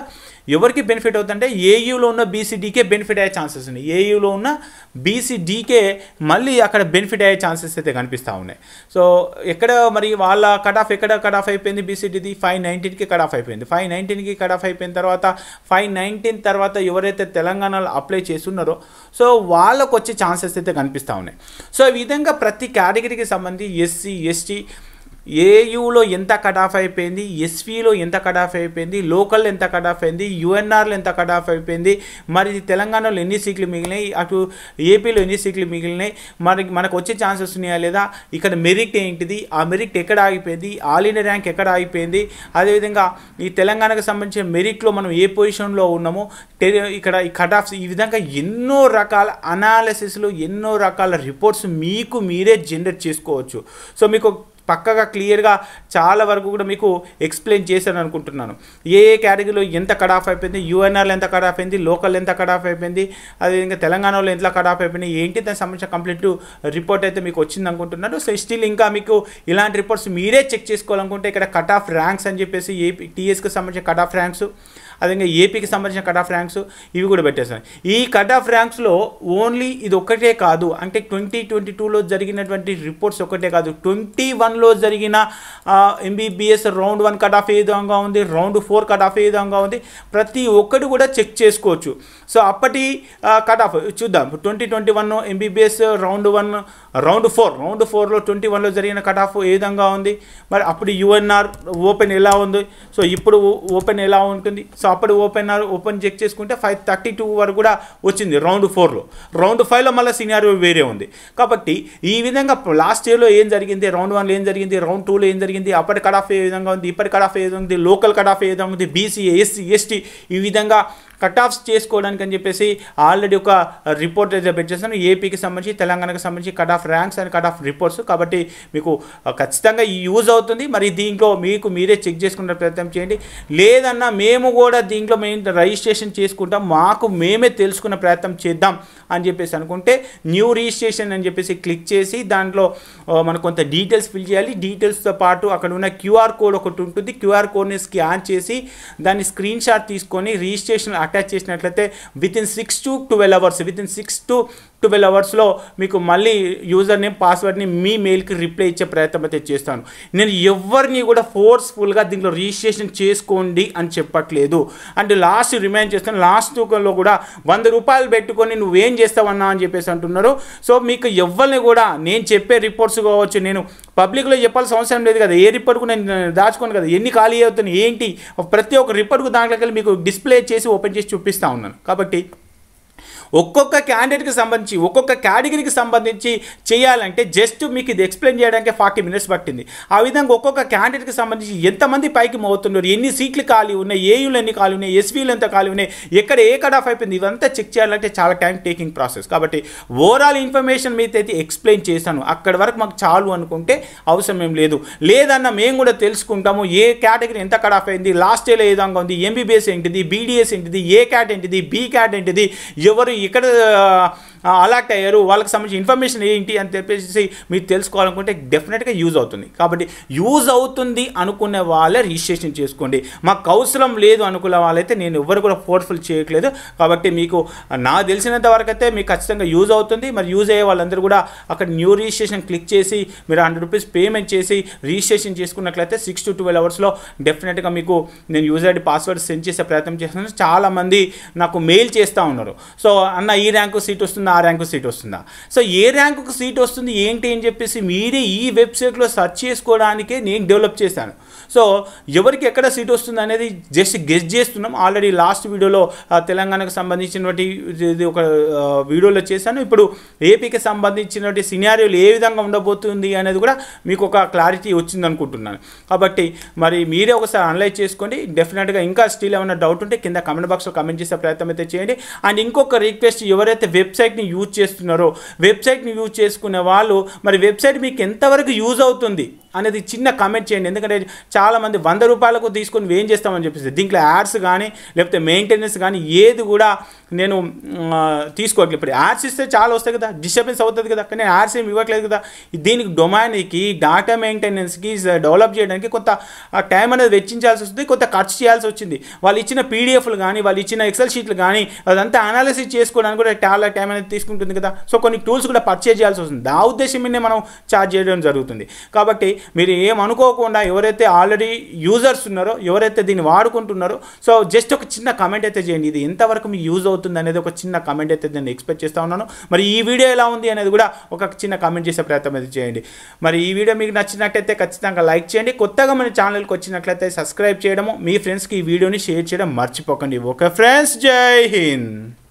ఎవరికి బెనిఫిట్ అవుతుందంటే ఏయూలో ఉన్న బీసీడీకే బెనిఫిట్ అయ్యే ఛాన్సెస్ ఉన్నాయి ఏయూలో ఉన్న బీసీడీకే మళ్ళీ అక్కడ బెనిఫిట్ అయ్యే ఛాన్సెస్ అయితే కనిపిస్తూ ఉన్నాయి సో ఎక్కడ మరి వాళ్ళ కట్ ఆఫ్ ఎక్కడ కట్ ఆఫ్ అయిపోయింది బీసీడీది ఫైవ్ నైన్టీన్కి కట్ ఆఫ్ అయిపోయింది ఫైవ్ నైన్టీన్కి కట్ ఆఫ్ అయిపోయిన తర్వాత ఫైవ్ నైన్టీన్ తర్వాత ఎవరు ఎవరైతే తెలంగాణలో అప్లై చేస్తున్నారో సో వాళ్ళకు వచ్చే ఛాన్సెస్ అయితే కనిపిస్తూ ఉన్నాయి సో ఈ విధంగా ప్రతి కేటగిరీకి సంబంధించి ఎస్సీ ఎస్టీ ఏయులో ఎంత కట్ ఆఫ్ అయిపోయింది ఎస్వీలో ఎంత కట్ ఆఫ్ అయిపోయింది లోకల్ ఎంత కట్ ఆఫ్ అయింది యుఎన్ఆర్లో ఎంత కట్ ఆఫ్ అయిపోయింది మరి తెలంగాణలో ఎన్ని సీట్లు మిగిలినాయి అటు ఏపీలో ఎన్ని సీట్లు మిగిలినాయి మరి మనకు వచ్చే ఛాన్సెస్ ఉన్నాయా లేదా ఇక్కడ మెరిట్ ఏంటిది ఆ మెరిట్ ఎక్కడ ఆగిపోయింది ఆల్ ఇండియా ర్యాంక్ ఎక్కడ ఆగిపోయింది అదేవిధంగా ఈ తెలంగాణకు సంబంధించిన మెరిట్లో మనం ఏ పొజిషన్లో ఉన్నామో ఇక్కడ ఈ కట్ ఆఫ్స్ ఈ విధంగా ఎన్నో రకాల అనాలిసిస్లు ఎన్నో రకాల రిపోర్ట్స్ మీకు మీరే జనరేట్ చేసుకోవచ్చు సో మీకు పక్కగా క్లియర్గా చాలా వరకు కూడా మీకు ఎక్స్ప్లెయిన్ చేశాను అనుకుంటున్నాను ఏ ఏ కేటగిరీలో ఎంత ఆఫ్ అయిపోయింది యూఎన్ఆర్లు ఎంత ఆఫ్ అయింది లోకల్ ఎంత ఆఫ్ అయిపోయింది అదేవిధంగా తెలంగాణలో ఎంత ఆఫ్ అయిపోయింది ఏంటి దానికి సంబంధించిన కంప్లీట్ రిపోర్ట్ అయితే మీకు వచ్చింది అనుకుంటున్నాను సో స్టిల్ ఇంకా మీకు ఇలాంటి రిపోర్ట్స్ మీరే చెక్ చేసుకోవాలనుకుంటే ఇక్కడ కట్ ఆఫ్ ర్యాంక్స్ అని చెప్పేసి ఏపీ టీఎస్కి సంబంధించిన కట్ ఆఫ్ ర్యాంక్స్ అదేవిధంగా ఏపీకి సంబంధించిన కట్ ఆఫ్ ర్యాంక్స్ ఇవి కూడా పెట్టేస్తాయి ఈ కట్ ఆఫ్ ర్యాంక్స్లో ఓన్లీ ఇది ఒక్కటే కాదు అంటే ట్వంటీ ట్వంటీ టూలో జరిగినటువంటి రిపోర్ట్స్ ఒక్కటే కాదు ట్వంటీ వన్లో జరిగిన MBBS round one cut off ఏ విధంగా ఉంది రౌండ్ ఫోర్ కట్ ఆఫ్ ఏ విధంగా ఉంది ప్రతి ఒక్కటి కూడా చెక్ చేసుకోవచ్చు సో అప్పటి కట్ ఆఫ్ చూద్దాం twenty twenty one MBBS round one round four round ఫోర్లో ట్వంటీ వన్లో జరిగిన కట్ ఆఫ్ ఏ విధంగా ఉంది మరి అప్పుడు యుఎన్ఆర్ ఓపెన్ ఎలా ఉంది సో ఇప్పుడు ఓపెన్ ఎలా ఉంటుంది సో అప్పుడు ఆర్ ఓపెన్ చెక్ చేసుకుంటే ఫైవ్ థర్టీ టూ వరకు కూడా వచ్చింది రౌండ్ ఫోర్లో రౌండ్ ఫైవ్లో మళ్ళీ సినారియో వేరే ఉంది కాబట్టి ఈ విధంగా లాస్ట్ ఇయర్లో ఏం జరిగింది రౌండ్ వన్లో ఏం జరిగింది రౌండ్ టూలో ఏం జరిగింది అప్పటి కట్ ఆఫ్ ఏ విధంగా ఉంది ఇప్పటి కట్ ఆఫ్ ఏ విధంగా ఉంది లోకల్ కట్ ఆఫ్ ఏ విధంగా ఉంది బీసీ ఎస్సీ ఎస్టీ ఈ విధంగా కట్ ఆఫ్స్ చేసుకోవడానికి అని చెప్పేసి ఆల్రెడీ ఒక రిపోర్ట్ అయితే పెట్టేస్తాను ఏపీకి సంబంధించి తెలంగాణకు సంబంధించి cut off ranks and cut off reports కాబట్టి మీకు ఖచ్చితంగా యూజ్ అవుతుంది మరి దీంట్లో మీకు మీరే చెక్ చేసుకునే ప్రయత్నం చేయండి లేదన్నా మేము కూడా దీంట్లో మేము రిజిస్ట్రేషన్ చేసుకుంటాం మాకు మేమే తెలుసుకునే ప్రయత్నం చేద్దాం అని చెప్పేసి అనుకుంటే న్యూ రిజిస్ట్రేషన్ అని చెప్పేసి క్లిక్ చేసి దాంట్లో మనకు కొంత డీటెయిల్స్ ఫిల్ చేయాలి డీటెయిల్స్తో పాటు అక్కడ ఉన్న క్యూఆర్ కోడ్ ఒకటి ఉంటుంది క్యూఆర్ కోడ్ని స్కాన్ చేసి దాన్ని స్క్రీన్ షాట్ తీసుకొని రిజిస్ట్రేషన్ అటాచ్ చేసినట్లయితే within six to twelve hours within six to twelve అవర్స్లో మీకు మళ్ళీ యూజర్ నేమ్ పాస్వర్డ్ని మీ మెయిల్కి రిప్లై ఇచ్చే ప్రయత్నం అయితే చేస్తాను నేను ఎవరిని కూడా ఫోర్స్ఫుల్గా దీంట్లో రిజిస్ట్రేషన్ చేసుకోండి అని చెప్పట్లేదు అండ్ లాస్ట్ రిమైండ్ చేస్తాను లాస్ట్ తూకంలో కూడా వంద రూపాయలు పెట్టుకొని నువ్వేం చేస్తావన్నా అని చెప్పేసి అంటున్నారు సో మీకు ఎవరిని కూడా నేను చెప్పే రిపోర్ట్స్ కావచ్చు నేను పబ్లిక్లో చెప్పాల్సిన అవసరం లేదు కదా ఏ రిపోర్ట్కు నేను దాచుకోను కదా ఎన్ని ఖాళీ అవుతున్నాయి ఏంటి ప్రతి ఒక్క రిపోర్ట్కు దాంట్లోకి మీకు డిస్ప్లే చేసి ఓపెన్ చేసి చూపిస్తూ ఉన్నాను కాబట్టి ఒక్కొక్క క్యాండిడేట్కి సంబంధించి ఒక్కొక్క కేటగిరీకి సంబంధించి చేయాలంటే జస్ట్ మీకు ఇది ఎక్స్ప్లెయిన్ చేయడానికి ఫార్టీ మినిట్స్ పట్టింది ఆ విధంగా ఒక్కొక్క క్యాండిడేట్కి సంబంధించి ఎంతమంది పైకి మోతున్నారు ఎన్ని సీట్లు ఖాళీ ఉన్నాయి ఏయులు ఎన్ని ఖాళీ ఉన్నాయి ఎస్వీలు ఎంత ఖాళీ ఉన్నాయి ఎక్కడ ఏ కట్ ఆఫ్ అయిపోయింది ఇవంతా చెక్ చేయాలంటే చాలా టైం టేకింగ్ ప్రాసెస్ కాబట్టి ఓవరాల్ ఇన్ఫర్మేషన్ మీద అయితే ఎక్స్ప్లెయిన్ చేశాను అక్కడి వరకు మాకు చాలు అనుకుంటే అవసరం ఏం లేదు లేదన్న మేము కూడా తెలుసుకుంటాము ఏ కేటగిరీ ఎంత కట్ ఆఫ్ అయింది లాస్ట్ ఇయర్లో ఏ విధంగా ఉంది ఎంబీబీఎస్ ఏంటిది బీడీఎస్ ఏంటిది ఏ క్యాట్ ఏంటిది బీ క్యాట్ ఏంటిది ఎవరు ఇక్కడ అలాక్ట్ అయ్యారు వాళ్ళకి సంబంధించి ఇన్ఫర్మేషన్ ఏంటి అని చెప్పేసి మీరు తెలుసుకోవాలనుకుంటే డెఫినెట్గా యూజ్ అవుతుంది కాబట్టి యూజ్ అవుతుంది అనుకునే వాళ్ళే రిజిస్ట్రేషన్ చేసుకోండి మాకు అవసరం లేదు అనుకున్న వాళ్ళైతే నేను ఎవరు కూడా ఫోర్స్ఫుల్ చేయట్లేదు కాబట్టి మీకు నాకు తెలిసినంత వరకు అయితే మీకు ఖచ్చితంగా యూజ్ అవుతుంది మరి యూజ్ అయ్యే వాళ్ళందరూ కూడా అక్కడ న్యూ రిజిస్ట్రేషన్ క్లిక్ చేసి మీరు హండ్రెడ్ రూపీస్ పేమెంట్ చేసి రిజిస్ట్రేషన్ చేసుకున్నట్లయితే సిక్స్ టు ట్వెల్వ్ అవర్స్లో డెఫినెట్గా మీకు నేను యూజ్ ఐడి పాస్వర్డ్ సెండ్ చేసే ప్రయత్నం చేస్తున్నాను చాలామంది నాకు మెయిల్ చేస్తూ ఉన్నారు సో అన్న ఈ ర్యాంకు సీట్ వస్తుంది ఆ ర్యాంకు సీట్ వస్తుందా సో ఏ ర్యాంకుకు సీట్ వస్తుంది ఏంటి అని చెప్పేసి మీరే ఈ వెబ్సైట్లో సెర్చ్ చేసుకోవడానికే నేను డెవలప్ చేశాను సో ఎవరికి ఎక్కడ సీట్ వస్తుంది అనేది జస్ట్ గెస్ట్ చేస్తున్నాం ఆల్రెడీ లాస్ట్ వీడియోలో తెలంగాణకు సంబంధించినటువంటి ఒక వీడియోలో చేశాను ఇప్పుడు ఏపీకి సంబంధించినటువంటి సినారియోలు ఏ విధంగా ఉండబోతుంది అనేది కూడా మీకు ఒక క్లారిటీ వచ్చింది అనుకుంటున్నాను కాబట్టి మరి మీరే ఒకసారి అనలైజ్ చేసుకోండి డెఫినెట్గా ఇంకా స్టిల్ ఏమైనా డౌట్ ఉంటే కింద కమెంట్ బాక్స్లో కమెంట్ చేసే ప్రయత్నం అయితే చేయండి అండ్ ఇంకొక రిక్వెస్ట్ ఎవరైతే వెబ్సైట్ని యూజ్ చేస్తున్నారో వెబ్సైట్ని యూజ్ చేసుకునే వాళ్ళు మరి వెబ్సైట్ మీకు ఎంతవరకు యూజ్ అవుతుంది అనేది చిన్న కమెంట్ చేయండి ఎందుకంటే చాలా చాలామంది వంద రూపాయలకు తీసుకొని ఏం చేస్తామని చెప్పేసి దీంట్లో యాడ్స్ కానీ లేకపోతే మెయింటెనెన్స్ కానీ ఏది కూడా నేను తీసుకోవట్లేదు ఇప్పుడు యాడ్స్ ఇస్తే చాలా వస్తాయి కదా డిస్టర్బెన్స్ అవుతుంది కదా కానీ యాడ్స్ ఏమి ఇవ్వట్లేదు కదా దీనికి డొమైన్కి డాటా మెయింటెనెన్స్కి డెవలప్ చేయడానికి కొంత టైం అనేది వెచ్చించాల్సి వస్తుంది కొంత ఖర్చు చేయాల్సి వచ్చింది వాళ్ళు ఇచ్చిన పీడిఎఫ్లు కానీ వాళ్ళు ఇచ్చిన ఎక్సెల్ షీట్లు కానీ అదంతా అనాలిసిస్ చేసుకోవడానికి కూడా చాలా టైం అనేది తీసుకుంటుంది కదా సో కొన్ని టూల్స్ కూడా పర్చేజ్ చేయాల్సి వస్తుంది ఆ ఉద్దేశం మనం ఛార్జ్ చేయడం జరుగుతుంది కాబట్టి మీరు ఏమనుకోకుండా ఎవరైతే ఆల్రెడీ ఆల్రెడీ యూజర్స్ ఉన్నారో ఎవరైతే దీన్ని వాడుకుంటున్నారో సో జస్ట్ ఒక చిన్న కమెంట్ అయితే చేయండి ఇది ఎంతవరకు మీకు యూజ్ అవుతుంది అనేది ఒక చిన్న కమెంట్ అయితే నేను ఎక్స్పెక్ట్ చేస్తూ ఉన్నాను మరి ఈ వీడియో ఎలా ఉంది అనేది కూడా ఒక చిన్న కమెంట్ చేసే ప్రయత్నం అయితే చేయండి మరి ఈ వీడియో మీకు నచ్చినట్టయితే ఖచ్చితంగా లైక్ చేయండి కొత్తగా మన ఛానల్కి వచ్చినట్లయితే సబ్స్క్రైబ్ చేయడము మీ ఫ్రెండ్స్కి ఈ వీడియోని షేర్ చేయడం మర్చిపోకండి ఓకే ఫ్రెండ్స్ జై హింద్